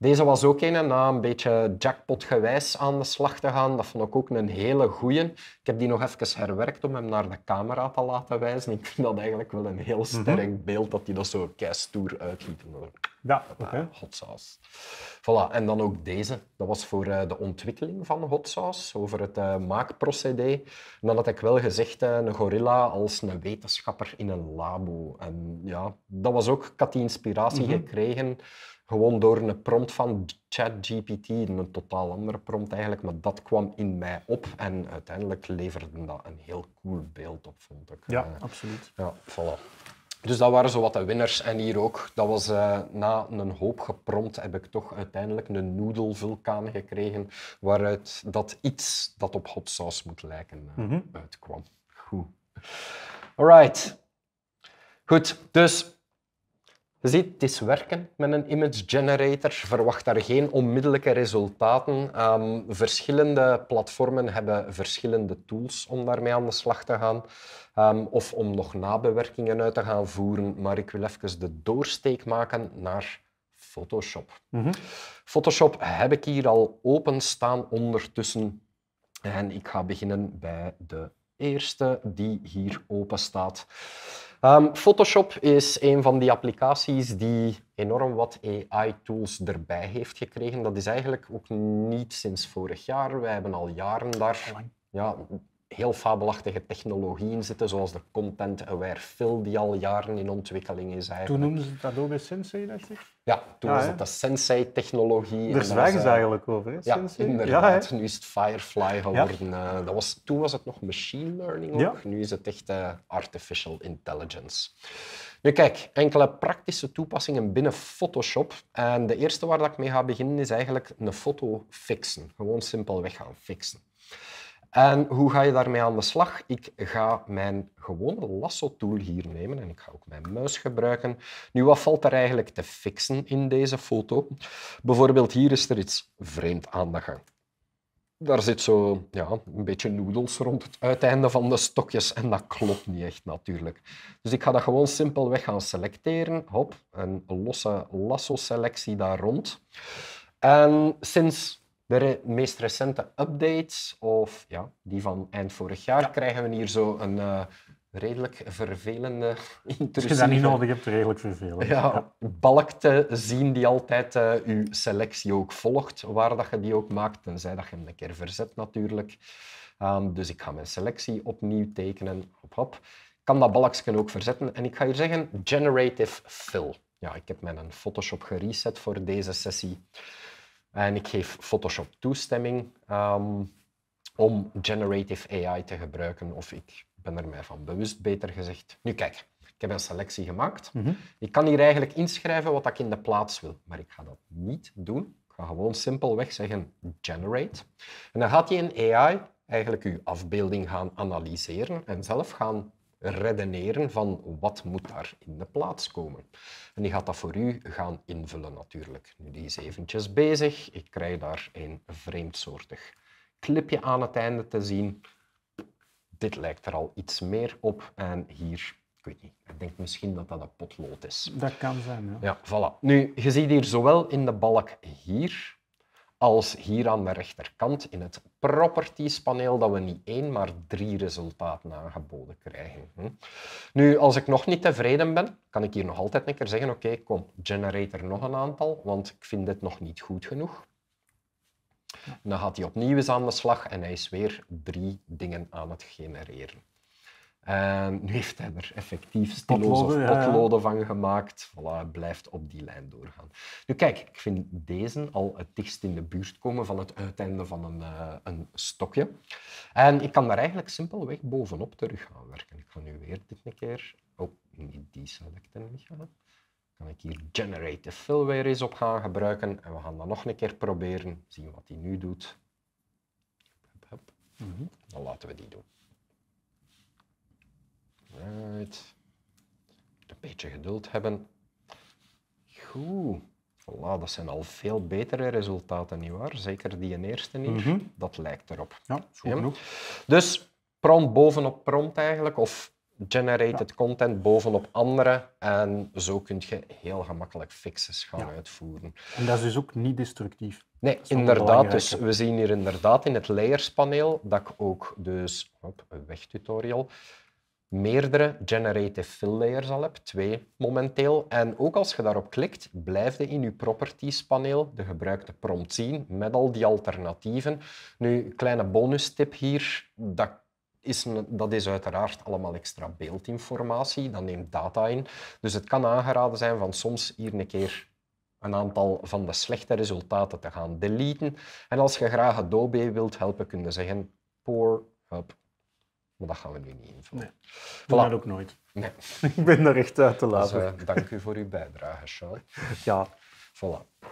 Deze was ook een, na een beetje jackpotgewijs aan de slag te gaan. Dat vond ik ook een hele goeie. Ik heb die nog even herwerkt om hem naar de camera te laten wijzen. Ik vind dat eigenlijk wel een heel mhm. sterk beeld, dat hij dat zo keistoer uitliet. Ja, ah, oké. hot sauce. Voilà, en dan ook deze. Dat was voor eh, de ontwikkeling van hot sauce, over het uh, maakprocedé. En dan had ik wel gezegd, eh, een gorilla als een wetenschapper in een labo. En ja, dat was ook, ik had die inspiratie mhm. gekregen gewoon door een prompt van ChatGPT, een totaal andere prompt eigenlijk, maar dat kwam in mij op en uiteindelijk leverde dat een heel cool beeld op, vond ik. Ja, absoluut. Ja, voilà. Dus dat waren zo wat de winners. En hier ook, dat was eh, na een hoop geprompt, heb ik toch uiteindelijk een noedelvulkaan gekregen, waaruit dat iets dat op hot sauce moet lijken eh, mhm. uitkwam. Goed. Alright. Goed, dus je ziet, het is werken met een image generator. Verwacht daar geen onmiddellijke resultaten. Ehm, verschillende platformen hebben verschillende tools om daarmee aan de slag te gaan. Ehm, of om nog nabewerkingen uit te gaan voeren. Maar ik wil even de doorsteek maken naar Photoshop. Mhm. Photoshop heb ik hier al openstaan ondertussen. En ik ga beginnen bij de eerste die hier open staat. Ehm, Photoshop is een van die applicaties die enorm wat AI-tools erbij heeft gekregen. Dat is eigenlijk ook niet sinds vorig jaar. Wij hebben al jaren daar ja, heel fabelachtige technologieën zitten, zoals de content-aware fill, die al jaren in ontwikkeling is. Eigenlijk. Toen noemden ze het Adobe Sensei, dacht ik? Ja, toen ah, was het de Sensei-technologie. Daar zwijgen ze eh, eigenlijk over, hè? Ja, inderdaad. nu is het Firefly geworden. Eh, dat was, toen was het nog machine learning ook. Nu is het echt eh, artificial intelligence. Nu kijk, enkele praktische toepassingen binnen Photoshop. En de eerste waar dat ik mee ga beginnen is eigenlijk een foto fixen. Gewoon simpelweg gaan fixen. En hoe ga je daarmee aan de slag? Ik ga mijn gewone lasso-tool hier nemen en ik ga ook mijn muis gebruiken. Nu, wat valt er eigenlijk te fixen in deze foto? Bijvoorbeeld hier is er iets vreemd aan de gang. Daar zit zo ja, een beetje noedels rond het uiteinde van de stokjes en dat klopt niet echt natuurlijk. Dus ik ga dat gewoon simpelweg gaan selecteren. Hop, een losse lasso-selectie daar rond. En sinds de meest recente updates, of ja, die van eind vorig jaar, krijgen we hier zo een eh, redelijk vervelende Als je dat niet nodig hebt, redelijk vervelend. Ja, ja. balk te zien die altijd uh, eh, je selectie ook volgt, waar dat je die ook maakt, tenzij dat je hem een keer verzet natuurlijk. Ehm, dus ik ga mijn selectie opnieuw tekenen. Hop, hop. kan dat balkje ook verzetten. En ik ga hier zeggen Generative Fill. Ja, ik heb mijn Photoshop gereset voor deze sessie. En ik geef Photoshop toestemming ehm, om generative AI te gebruiken. Of ik ben er mij van bewust, beter gezegd. Nu kijk, ik heb een selectie gemaakt. Mhm. Ik kan hier eigenlijk inschrijven wat ik in de plaats wil. Maar ik ga dat niet doen. Ik ga gewoon simpelweg zeggen generate. En dan gaat die in AI eigenlijk uw afbeelding gaan analyseren en zelf gaan redeneren van wat moet daar in de plaats komen. En die gaat dat voor u gaan invullen natuurlijk. Nu, die is eventjes bezig. Ik krijg daar een vreemdsoortig clipje aan het einde te zien. Dit lijkt er al iets meer op. En hier, ik weet niet, ik denk misschien dat dat een potlood is. Dat kan zijn, ja. Ja, voilà. Nu, je ziet hier zowel in de balk hier als hier aan de rechterkant in het properties paneel dat we niet één, maar drie resultaten aangeboden krijgen. Hm. Nu, als ik nog niet tevreden ben, kan ik hier nog altijd een keer zeggen, oké, kom, generate er nog een aantal, want ik vind dit nog niet goed genoeg. dan gaat hij opnieuw eens aan de slag en hij is weer drie dingen aan het genereren nu heeft hij er effectief stiloze of potloden van gemaakt. Voilà, blijft op die lijn doorgaan. Nu kijk, ik vind deze al het dichtst in de buurt komen van het uiteinde van een, eh, een stokje. En ik kan daar eigenlijk simpelweg bovenop terug gaan werken. Ik ga nu weer dit een keer... Oh, niet die selecten gaan. Kan ik hier Generative Fill weer eens op gaan gebruiken. En we gaan dat nog een keer proberen. Zien wat hij nu doet. Mhm. Dan laten we die doen. Right. Een beetje geduld hebben. Goed. Voilà, dat zijn al veel betere resultaten, nietwaar? Zeker die in eerste niet. Mhm. Dat lijkt erop. Ja, goed genoeg. Dus prompt bovenop prompt eigenlijk, of generated content bovenop andere. En zo kun je heel gemakkelijk fixes gaan uitvoeren. En dat is dus ook niet destructief. Nee, inderdaad. Dus we zien hier inderdaad in het layerspaneel dat ik ook dus op een wegtutorial meerdere generative fill layers al heb, twee momenteel. En ook als je daarop klikt, blijf je in je properties paneel de gebruikte prompt zien met al die alternatieven. Nu, kleine bonus tip hier, dat is, dat is uiteraard allemaal extra beeldinformatie, dat neemt data in. Dus het kan aangeraden zijn van soms hier een keer een aantal van de slechte resultaten te gaan deleten. En als je graag Adobe wilt helpen, kun je zeggen, poor help. Maar dat gaan we nu niet invullen. Nee, voilà. ook nooit. Nee. ik ben er echt uit te laten. Eh, dank u voor uw bijdrage, Charles. ja. Voilà.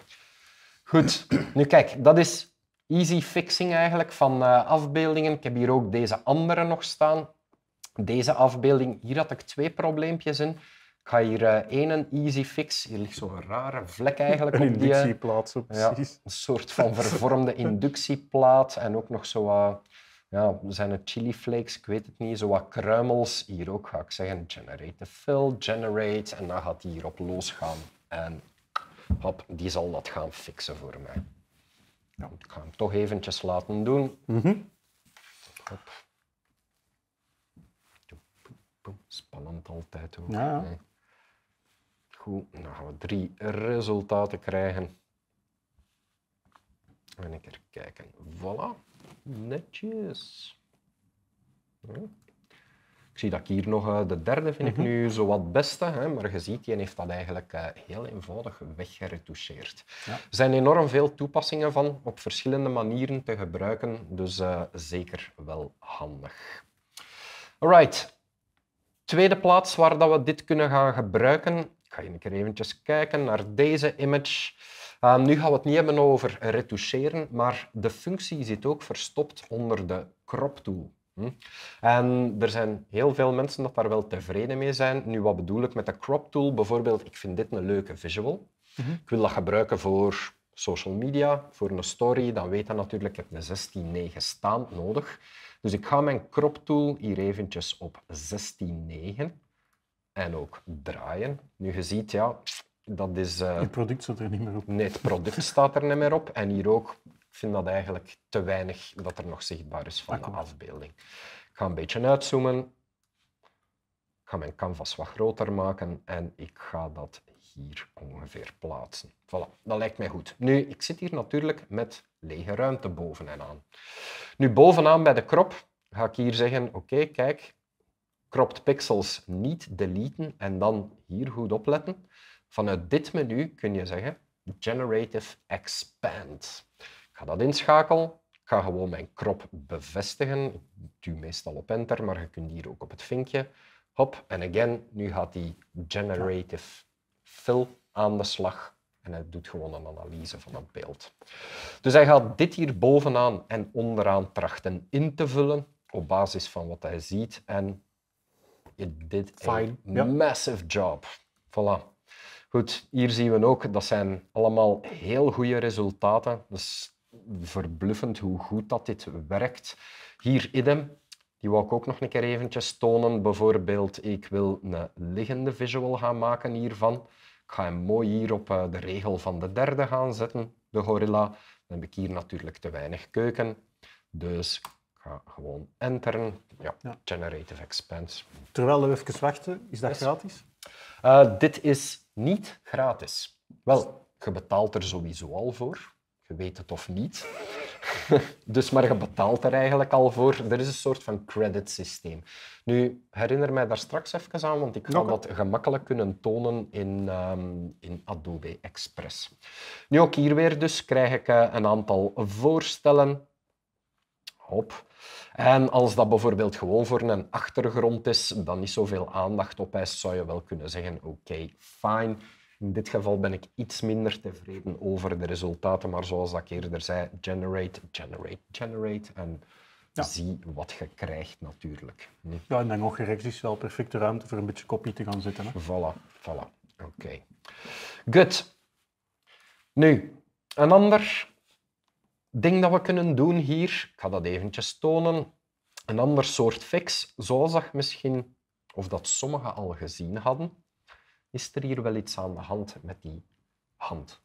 Goed. Nu kijk, dat is easy fixing eigenlijk van eh, afbeeldingen. Ik heb hier ook deze andere nog staan. Deze afbeelding, hier had ik twee probleempjes in. Ik ga hier uh, één een easy fix. Hier ligt zo'n rare vlek eigenlijk een op die... Een inductieplaat, zo precies. Ja, een soort van vervormde inductieplaat. En ook nog zo ja, zijn het chili flakes? Ik weet het niet. Zo wat kruimels. Hier ook ga ik zeggen generate the fill, generate. En dan gaat die hierop losgaan. En hop, die zal dat gaan fixen voor mij. Ja. Ik ga hem toch eventjes laten doen. Mhm. Spannend altijd hoor. Ja. Goed, dan gaan we drie resultaten krijgen. Even een keer kijken. Voilà. Netjes. Ik zie dat ik hier nog eh, de derde vind ik mhm. nu zo wat beste, hè, maar je ziet, die heeft dat eigenlijk eh, heel eenvoudig weggeretoucheerd. Er zijn enorm veel toepassingen van op verschillende manieren te gebruiken, dus eh, zeker wel handig. Alright, tweede plaats waar dat we dit kunnen gaan gebruiken. Ik ga een keer kijken naar deze image. Ah, nu gaan we het niet hebben over retoucheren, maar de functie zit ook verstopt onder de crop tool. Hm? En er zijn heel veel mensen dat daar wel tevreden mee zijn. Nu, wat bedoel ik met de crop tool? Bijvoorbeeld, ik vind dit een leuke visual. Mhm. Ik wil dat gebruiken voor social media, voor een story. Dan weet dat natuurlijk, ik heb een 16.9 staand nodig. Dus ik ga mijn crop tool hier eventjes op 16.9 en ook draaien. Nu, je ziet, ja, dat is... Eh, het product staat er niet meer op. Nee, het product staat er niet meer op. En hier ook, ik vind dat eigenlijk te weinig dat er nog zichtbaar is van ah, de afbeelding. Ik ga een beetje uitzoomen. Ik ga mijn canvas wat groter maken en ik ga dat hier ongeveer plaatsen. Voilà, dat lijkt mij goed. Nu, ik zit hier natuurlijk met lege ruimte boven en aan. Nu, bovenaan bij de crop ga ik hier zeggen, oké, kijk, cropped pixels niet deleten en dan hier goed opletten. Vanuit dit menu kun je zeggen Generative Expand. Ik ga dat inschakelen. Ik ga gewoon mijn krop bevestigen. Ik duw meestal op Enter, maar je kunt hier ook op het vinkje. Hop, en again, nu gaat die Generative Fill aan de slag. En hij doet gewoon een analyse van het beeld. Dus hij gaat dit hier bovenaan en onderaan trachten in te vullen op basis van wat hij ziet. En dit did a massive job. Voilà. Goed, hier zien we ook, dat zijn allemaal heel goede resultaten. Dat is verbluffend hoe goed dat dit werkt. Hier idem, die wou ik ook nog een keer eventjes tonen. Bijvoorbeeld, ik wil een liggende visual gaan maken hiervan. Ik ga hem mooi hier op eh, de regel van de derde gaan zetten, de gorilla. Dan heb ik hier natuurlijk te weinig keuken. Dus ik ga gewoon enteren. Ja, generative expense. Terwijl we even wachten, is dat gratis? Eh, dit is niet gratis. Wel, je betaalt er sowieso al voor. Je weet het of niet. dus maar je betaalt er eigenlijk al voor. Er is een soort van creditsysteem. Nu, herinner mij daar straks even aan, want ik kan dat gemakkelijk kunnen tonen in, ehm, in Adobe Express. Nu ook hier weer dus krijg ik eh, een aantal voorstellen. Hop. En als dat bijvoorbeeld gewoon voor een achtergrond is, dan niet zoveel aandacht opeist, zou je wel kunnen zeggen, oké, okay, fine. In dit geval ben ik iets minder tevreden over de resultaten, maar zoals ik eerder zei, generate, generate, generate en zie wat je krijgt natuurlijk. Ja, en dan nog rechts is wel perfecte ruimte voor een beetje kopie te gaan zitten, Hè? Voilà, voilà. Oké. Goed. Nu, een ander ding dat we kunnen doen hier, ik ga dat eventjes tonen, een ander soort fix, zoals dat misschien, of dat sommigen al gezien hadden, is er hier wel iets aan de hand met die hand.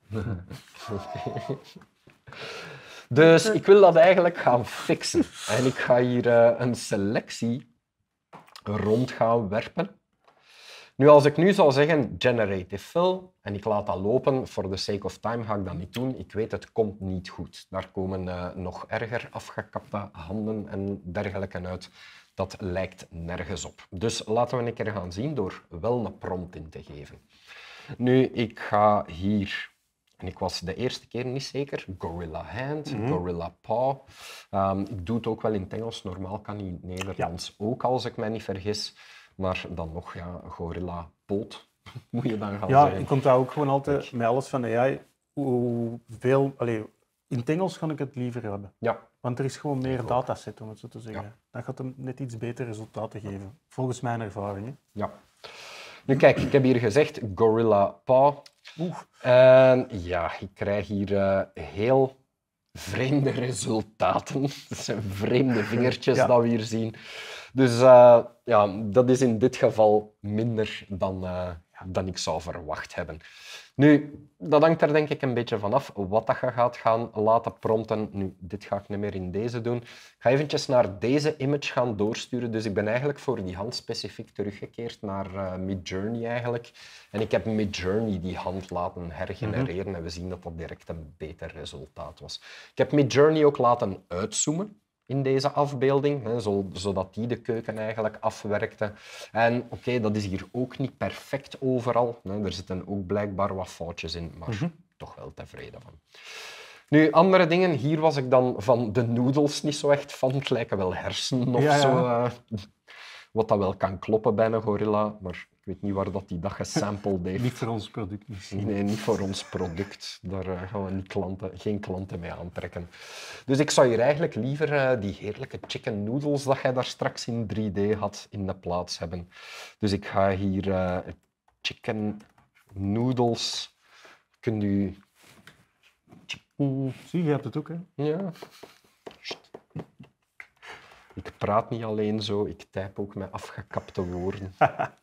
dus ik wil dat eigenlijk gaan fixen. En ik ga hier eh, een selectie rond gaan werpen. Nu, als ik nu zou zeggen generative fill en ik laat dat lopen, for the sake of time ga ik dat niet doen. Ik weet, het komt niet goed. Daar komen eh, nog erger afgekapte handen en dergelijke uit. Dat lijkt nergens op. Dus laten we een keer gaan zien door wel een prompt in te geven. Nu, ik ga hier en ik was de eerste keer niet zeker. Gorilla Hand, mhm. Gorilla Paw. Ehm, ik doe het ook wel in het Engels. Normaal kan hij in het Nederlands ook, als ik mij niet vergis. Maar dan nog, ja, gorilla poot moet je dan gaan ja, zeggen. Ja, ik daar ook gewoon altijd met alles van AI, hoeveel... Allez, in het Engels kan ik het liever hebben. Ja. Want er is gewoon meer dataset, om het zo te zeggen. Ja. Dat gaat hem net iets beter resultaten geven, volgens mijn ervaring. Hè. Ja. Nu kijk, ik heb hier gezegd Gorilla Paw. Oeh. ja, ik krijg hier eh, heel vreemde resultaten. Het zijn vreemde vingertjes dat we hier zien. Dus eh, ja, dat is in dit geval minder dan, eh, dan ik zou verwacht hebben. Nu, dat hangt er denk ik een beetje vanaf wat dat je gaat gaan laten prompten. Nu, dit ga ik niet meer in deze doen. Ik ga eventjes naar deze image gaan doorsturen. Dus ik ben eigenlijk voor die hand specifiek teruggekeerd naar uh, Midjourney eigenlijk. En ik heb Midjourney die hand laten hergenereren mhm. en we zien dat dat direct een beter resultaat was. Ik heb Midjourney ook laten uitzoomen in deze afbeelding, hè, zodat die de keuken eigenlijk afwerkte. En oké, dat is hier ook niet perfect overal. Hè. Er zitten ook blijkbaar wat foutjes in, maar mhm. toch wel tevreden van. Nu, andere dingen. Hier was ik dan van de noodles niet zo echt van. Het lijken wel hersenen of zo. Eh, wat dat wel kan kloppen bij een gorilla, maar ik weet niet waar dat die dag gesampled heeft. niet voor ons product misschien. Nee, niet voor ons product. Daar eh, gaan we niet klanten, geen klanten mee aantrekken. Dus ik zou hier eigenlijk liever eh, die heerlijke chicken noodles dat jij daar straks in 3D had in de plaats hebben. Dus ik ga hier eh, chicken noodles. Kunt u... Chicken... Zie, je hebt het ook, hè? Ja. Ik praat niet alleen zo, ik typ ook met afgekapte woorden.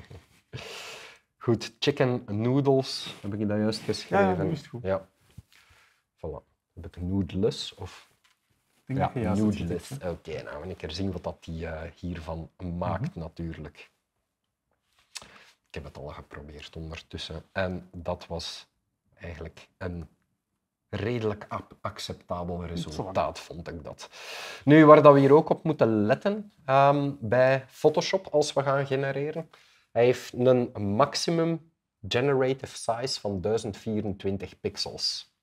Goed, chicken noodles, heb ik dat juist geschreven? Ja, dat is goed. Ja. Voilà. Heb ik noodles of... Ik ja, noodles. Oké, okay, nou, een keer zien wat dat die uh, hiervan maakt mhm. natuurlijk. Ik heb het al geprobeerd ondertussen. En dat was eigenlijk een redelijk acceptabel resultaat, vond ik dat. Nu, waar dat we hier ook op moeten letten ehm, bij Photoshop als we gaan genereren, hij heeft een maximum generative size van 1024 pixels.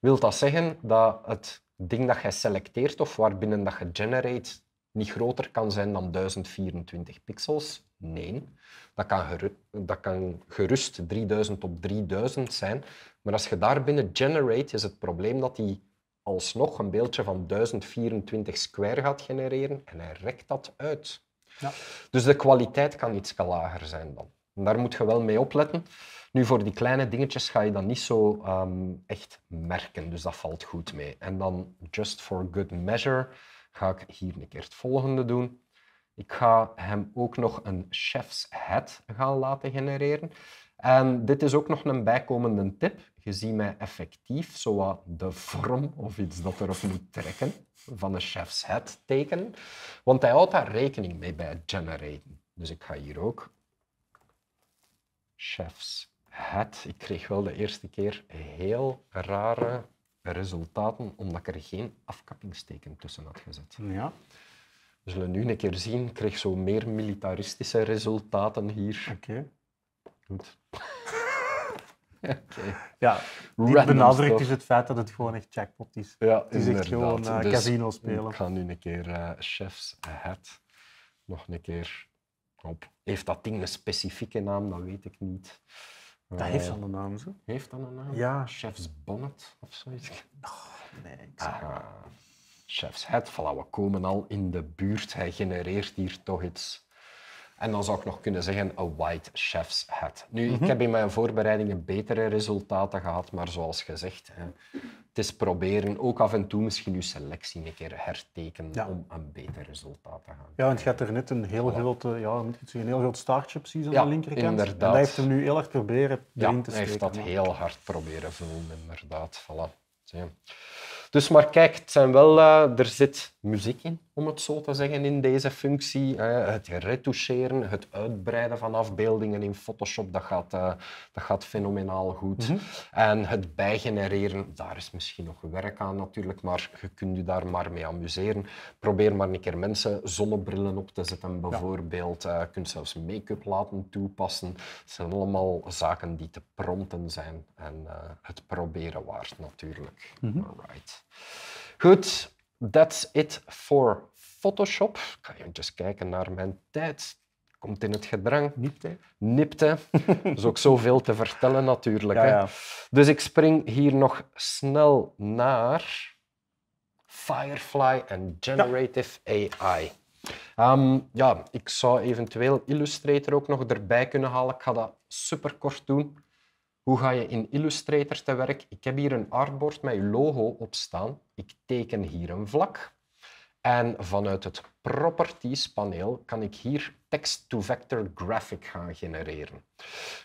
Wil dat zeggen dat het ding dat jij selecteert of waarbinnen dat je generate niet groter kan zijn dan 1024 pixels? Nee, dat kan, dat kan gerust 3000 op 3000 zijn. Maar als je daarbinnen generate, is het probleem dat hij alsnog een beeldje van 1024 square gaat genereren en hij rekt dat uit. Ja. Dus de kwaliteit kan iets lager zijn dan. daar moet je wel mee opletten. Nu, voor die kleine dingetjes ga je dat niet zo ehm, echt merken, dus dat valt goed mee. En dan, just for good measure, ga ik hier een keer het volgende doen. Ik ga hem ook nog een chef's head gaan laten genereren. En dit is ook nog een bijkomende tip. Je ziet mij effectief zo de vorm of iets dat erop moet trekken van een chef's head teken Want hij houdt daar rekening mee bij het genereren. Dus ik ga hier ook chef's head. Ik kreeg wel de eerste keer heel rare resultaten omdat ik er geen afkappingsteken tussen had gezet. Ja. We zullen nu een keer zien. Ik kreeg zo meer militaristische resultaten hier. Oké. Goed. Okay. Ja, die benadrukt is het feit dat het gewoon echt jackpot is. Ja, het is echt gewoon eh, dus casino spelen. ik ga nu een keer eh, Chef's Hat nog een keer op. Heeft dat ding een specifieke naam? Dat weet ik niet. Dat eh, heeft dan een naam, zo. Heeft dan een naam? Ja. Chef's Bonnet of zoiets? Oh, nee, ik ah, Chef's Hat, voilà, we komen al in de buurt. Hij genereert hier toch iets en dan zou ik nog kunnen zeggen, een white chef's hat. Nu, ik mhm. heb in mijn voorbereidingen betere resultaten gehad, maar zoals gezegd, hè, het is proberen ook af en toe misschien je selectie een keer hertekenen om een beter resultaat te gaan Ja, want je hebt er net een heel, voilà. grote, eh, ja, moet zeggen, heel groot staartje precies aan de linkerkant. inderdaad. En hij heeft hem nu heel hard proberen ja, erin te steken. hij heeft dat heel hard proberen vullen, inderdaad. Voilà. Zie je. Dus maar kijk, het zijn wel, eh, er zit muziek in, om het zo te zeggen, in deze functie. het retoucheren, het uitbreiden van afbeeldingen in Photoshop, dat gaat, eh, dat gaat fenomenaal goed. Mhm. En het bijgenereren, daar is misschien nog werk aan natuurlijk, maar je kunt je daar maar mee amuseren. Probeer maar een keer mensen zonnebrillen op te zetten, bijvoorbeeld. Ja. Eh, je kunt zelfs make-up laten toepassen. Het zijn allemaal zaken die te prompten zijn en het proberen waard natuurlijk. Mm -hmm. Goed, that's it for Photoshop. Ik ga even kijken naar mijn tijd. Komt in het gedrang. Nipte. Nipte. Er is ook zoveel te vertellen natuurlijk. hè? Dus ik spring hier nog snel naar Firefly en Generative AI. Ehm, ja, ik zou eventueel Illustrator ook nog erbij kunnen halen. Ik ga dat super kort doen. Hoe ga je in Illustrator te werk? Ik heb hier een artboard met je logo op staan. Ik teken hier een vlak. En vanuit het Properties paneel kan ik hier text-to-vector graphic gaan genereren.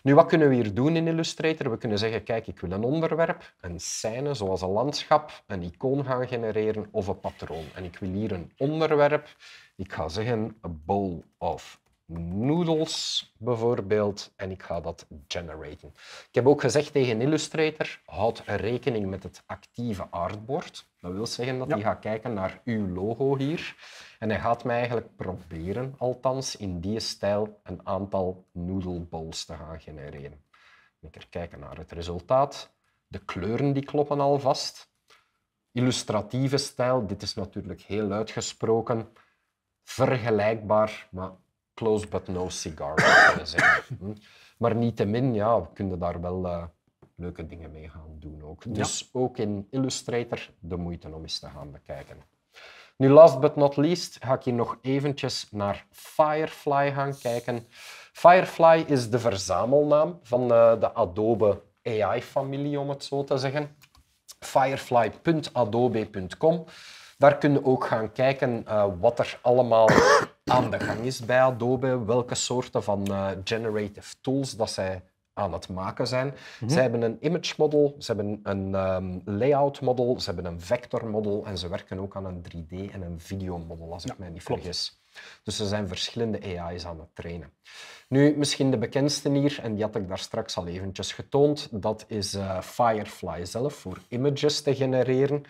Nu, wat kunnen we hier doen in Illustrator? We kunnen zeggen, kijk, ik wil een onderwerp, een scène, zoals een landschap, een icoon gaan genereren of een patroon. En ik wil hier een onderwerp. Ik ga zeggen, a bowl of noodles bijvoorbeeld en ik ga dat genereren. Ik heb ook gezegd tegen Illustrator, houd rekening met het actieve artboard. Dat wil zeggen dat hij gaat kijken naar uw logo hier en hij gaat mij eigenlijk proberen, althans in die stijl, een aantal noodle te gaan genereren. Lekker kijken naar het resultaat. De kleuren die kloppen al vast. Illustratieve stijl, dit is natuurlijk heel uitgesproken vergelijkbaar, maar close but no cigar, kunnen zeggen. niet hm? Maar niettemin, ja, we kunnen daar wel eh, leuke dingen mee gaan doen ook. Dus ook in Illustrator de moeite om eens te gaan bekijken. Nu, last but not least, ga ik hier nog eventjes naar Firefly gaan kijken. Firefly is de verzamelnaam van eh, de Adobe AI-familie, om het zo te zeggen. Firefly.adobe.com. Daar kun je ook gaan kijken eh, wat er allemaal aan de gang is bij Adobe, welke soorten van eh, generative tools dat zij aan het maken zijn. Mhm. Ze hebben een image model, ze hebben een ehm, layout model, ze hebben een vector model en ze werken ook aan een 3D en een video model, als ik mij niet vergis. Dus ze zijn verschillende AI's aan het trainen. Nu, misschien de bekendste hier, en die had ik daar straks al eventjes getoond, dat is eh, Firefly zelf voor images te genereren.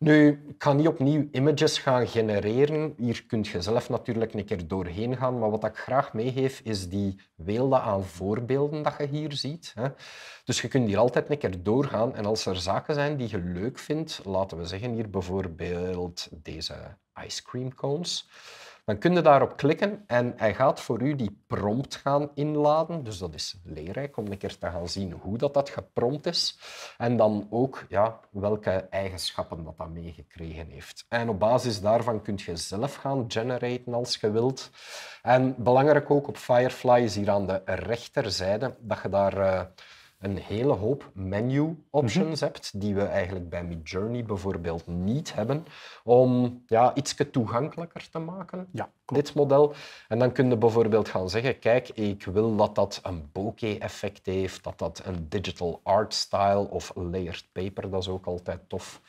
Nu, ik ga niet opnieuw images gaan genereren. Hier kun je zelf natuurlijk een keer doorheen gaan. Maar wat ik graag meegeef, is die weelde aan voorbeelden dat je hier ziet. Dus je kunt hier altijd een keer doorgaan. En als er zaken zijn die je leuk vindt, laten we zeggen hier bijvoorbeeld deze ice cream cones. Dan kun je daarop klikken en hij gaat voor u die prompt gaan inladen. Dus dat is leerrijk om een keer te gaan zien hoe dat, dat geprompt is. En dan ook ja, welke eigenschappen dat, dat meegekregen heeft. En op basis daarvan kun je zelf gaan genereren als je wilt. En belangrijk ook op Firefly is hier aan de rechterzijde dat je daar... Eh, een hele hoop menu options mhm. hebt, die we eigenlijk bij Midjourney bijvoorbeeld niet hebben, om ja, iets toegankelijker te maken, ja, dit model. En dan kun je bijvoorbeeld gaan zeggen, kijk, ik wil dat dat een bokeh-effect heeft, dat dat een digital art style of layered paper, dat is ook altijd tof.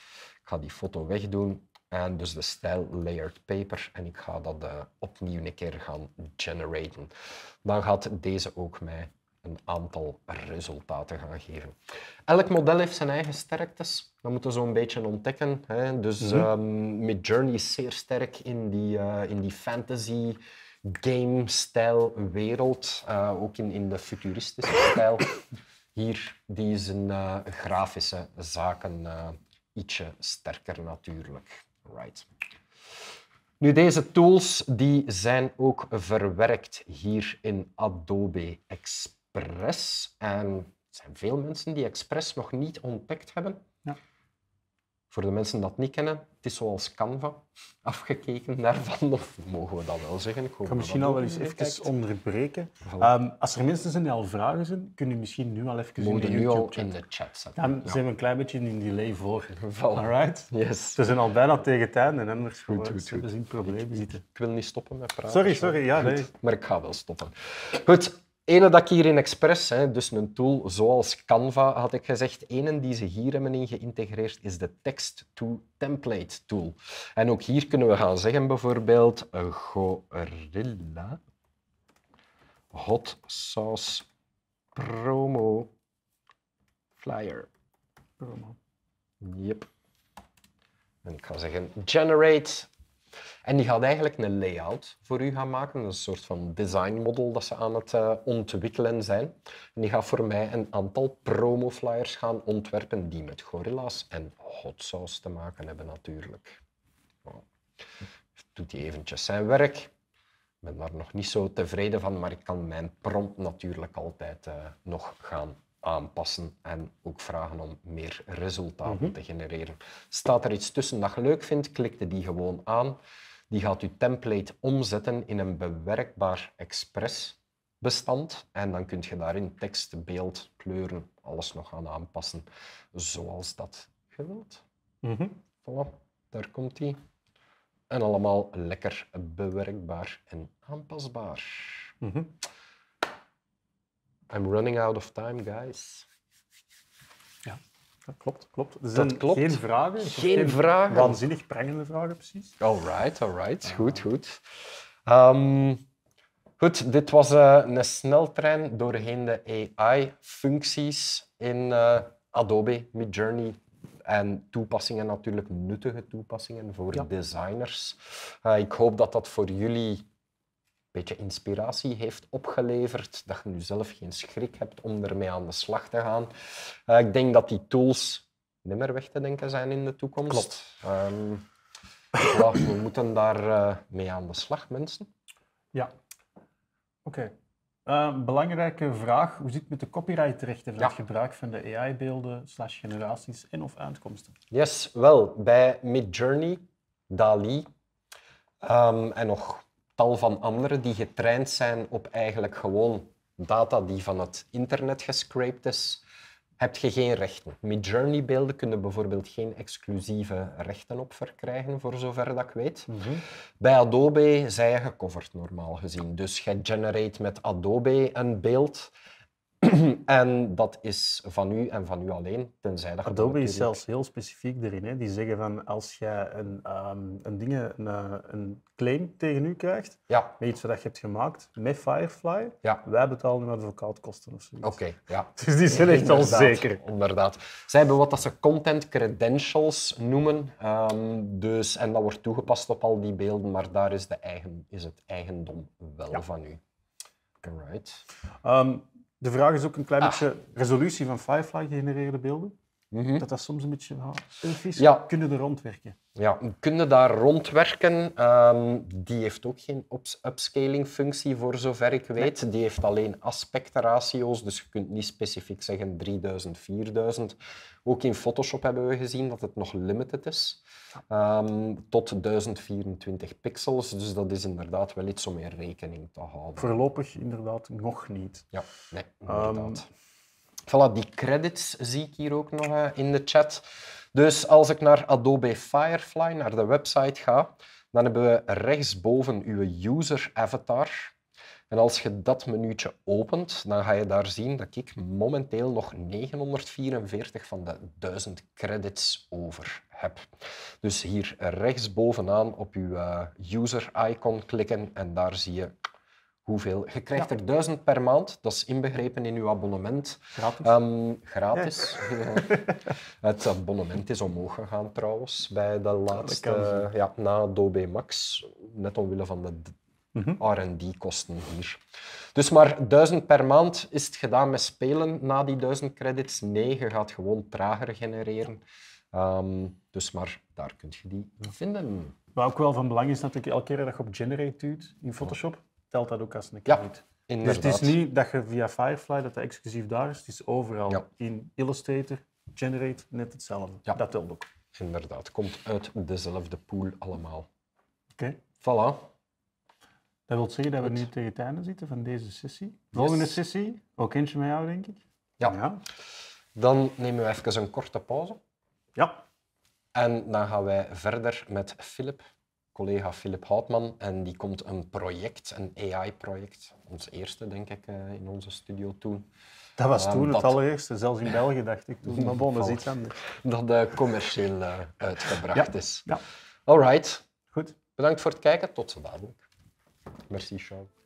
Ik ga die foto wegdoen. En dus de stijl layered paper. En ik ga dat eh, opnieuw een keer gaan generaten. Dan gaat deze ook mij een aantal resultaten gaan geven. Elk model heeft zijn eigen sterktes. Dat moeten we zo'n beetje ontdekken. Hè. Dus mm Midjourney is zeer sterk in die, eh, in die fantasy game-stijl wereld. Eh, ook in, in de futuristische stijl. Hier die zijn eh, grafische zaken ietsje sterker natuurlijk. Right. Nu, deze tools die zijn ook verwerkt hier in Adobe Express expres, en er zijn veel mensen die expres nog niet ontdekt hebben. Ja. Voor de mensen dat niet kennen, het is zoals Canva, afgekeken daarvan, of mogen we dat wel zeggen? Ik, ga misschien al wel eens even onderbreken. Ehm, als er minstens een al vragen zijn, kunnen we misschien nu al even in de nu al in de chat zetten. Dan ja. zijn we een klein beetje in delay voor. Alright? Yes. We zijn al bijna tegen het en anders goed, goed, goed. We zien problemen zitten. Ik, ik, wil niet stoppen met praten. Sorry, sorry. Ja, nee. Maar ik ga wel stoppen. Goed, Ene dat ik hier in Express, hè, dus een tool zoals Canva, had ik gezegd. Ene die ze hier hebben in geïntegreerd is de Text-to-Template tool. En ook hier kunnen we gaan zeggen bijvoorbeeld eh, Gorilla Hot Sauce Promo Flyer. Promo. Yep. En ik ga zeggen generate en die gaat eigenlijk een layout voor u gaan maken, een soort van designmodel dat ze aan het eh, ontwikkelen zijn. En die gaat voor mij een aantal flyers gaan ontwerpen die met gorilla's en hot sauce te maken hebben natuurlijk. Doet hij eventjes zijn werk. Ik ben daar nog niet zo tevreden van, maar ik kan mijn prompt natuurlijk altijd eh, nog gaan aanpassen en ook vragen om meer resultaten mhm. te genereren. Staat er iets tussen dat je leuk vindt, klikte die gewoon aan. Die gaat je template omzetten in een bewerkbaar Express bestand en dan kun je daarin tekst, beeld, kleuren, alles nog aan aanpassen zoals dat je wilt. Mhm. Voilà, daar komt die. En allemaal lekker bewerkbaar en aanpasbaar. Mhm. I'm running out of time, guys. Ja, dat klopt. klopt. dat klopt. Geen vragen. Geen, vragen. Waanzinnig prengende vragen, precies. right, alright. right. Goed, goed. Ehm, goed, dit was eh, een sneltrein doorheen de AI-functies in uh, Adobe Midjourney en toepassingen natuurlijk, nuttige toepassingen voor designers. Eh, ik hoop dat dat voor jullie beetje inspiratie heeft opgeleverd, dat je nu zelf geen schrik hebt om ermee aan de slag te gaan. Eh, ik denk dat die tools meer weg te denken zijn in de toekomst. Klopt. Ehm, we moeten daar eh, mee aan de slag, mensen. Ja. Oké. Okay. Eh, belangrijke vraag. Hoe zit het met de copyrightrechten van het gebruik van de AI-beelden slash generaties en of uitkomsten? Yes, wel. Bij Midjourney, Dali ehm, en nog tal van anderen die getraind zijn op eigenlijk gewoon data die van het internet gescraped is, heb je geen rechten. Midjourney-beelden kunnen bijvoorbeeld geen exclusieve rechten op verkrijgen, voor zover dat ik weet. Mhm. Bij Adobe zijn je gecoverd normaal gezien. Dus je generate met Adobe een beeld en dat is van u en van u alleen, tenzij dat Adobe is zelfs heel specifiek erin. Hè? Die zeggen van als jij een, ehm, een, ding, een, eh, een, claim tegen u krijgt, met iets wat je hebt gemaakt met Firefly, ja. wij betalen de advocaatkosten of zoiets. Oké, ja. Dus die zijn echt al zeker. Inderdaad. Zij hebben wat dat ze content credentials noemen. Ehm, dus, en dat wordt toegepast op al die beelden, maar daar is, de eigen, is het eigendom wel van u. Correct. De vraag is ook een klein ah. beetje resolutie van Firefly gegenereerde beelden. Mhm. Dat dat soms een beetje nou, is. Ja. Kunnen er rondwerken? Ja, kunnen daar rondwerken. Ehm, die heeft ook geen upscaling functie, voor zover ik weet. Die heeft alleen aspectratio's, dus je kunt niet specifiek zeggen 3000, 4000. Ook in Photoshop hebben we gezien dat het nog limited is. Um, tot 1024 pixels, dus dat is inderdaad wel iets om in rekening te houden. Voorlopig inderdaad nog niet. Ja, nee, ehm, inderdaad. Voilà, die credits zie ik hier ook nog eh, in de chat. Dus als ik naar Adobe Firefly, naar de website ga, dan hebben we rechtsboven uw user avatar. En als je dat menuutje opent, dan ga je daar zien dat ik momenteel nog 944 van de 1000 credits over heb. Dus hier rechtsbovenaan op je eh, user icon klikken en daar zie je hoeveel. Je krijgt er 1000 per maand, dat is inbegrepen in uw abonnement. Gratis. Ehm, gratis. het abonnement is omhoog gegaan trouwens bij de laatste, ja, na Adobe Max, net omwille van de mhm. RD-kosten hier. Dus maar 1000 per maand is het gedaan met spelen na die 1000 credits? Nee, je gaat gewoon trager genereren. Ehm, dus maar daar kun je die vinden. Wat ook wel van belang is natuurlijk elke keer dat je op generate duwt in Photoshop, telt dat ook als een krediet. Ja, dus het is niet dat je via Firefly dat dat exclusief daar is. Het is overal. In Illustrator, Generate, net hetzelfde. Ja. Dat telt ook. Inderdaad. Komt uit dezelfde pool allemaal. Oké. Voilà. Dat wil zeggen dat we nu tegen het einde zitten van deze sessie. Volgende sessie, ook eentje met jou, denk ik. Ja. ja. Dan nemen we even een korte pauze. Ja. En dan gaan wij verder met Philip collega Philip Houtman en die komt een project, een AI-project, ons eerste denk ik eh, in onze studio toen. Dat was eh, toen het allereerste, zelfs in België dacht ik toen, maar bon, dat is iets anders. Dat commercieel eh, uitgebracht is. Ja. All right. Goed. Bedankt voor het kijken, tot zo dadelijk. Merci Charles.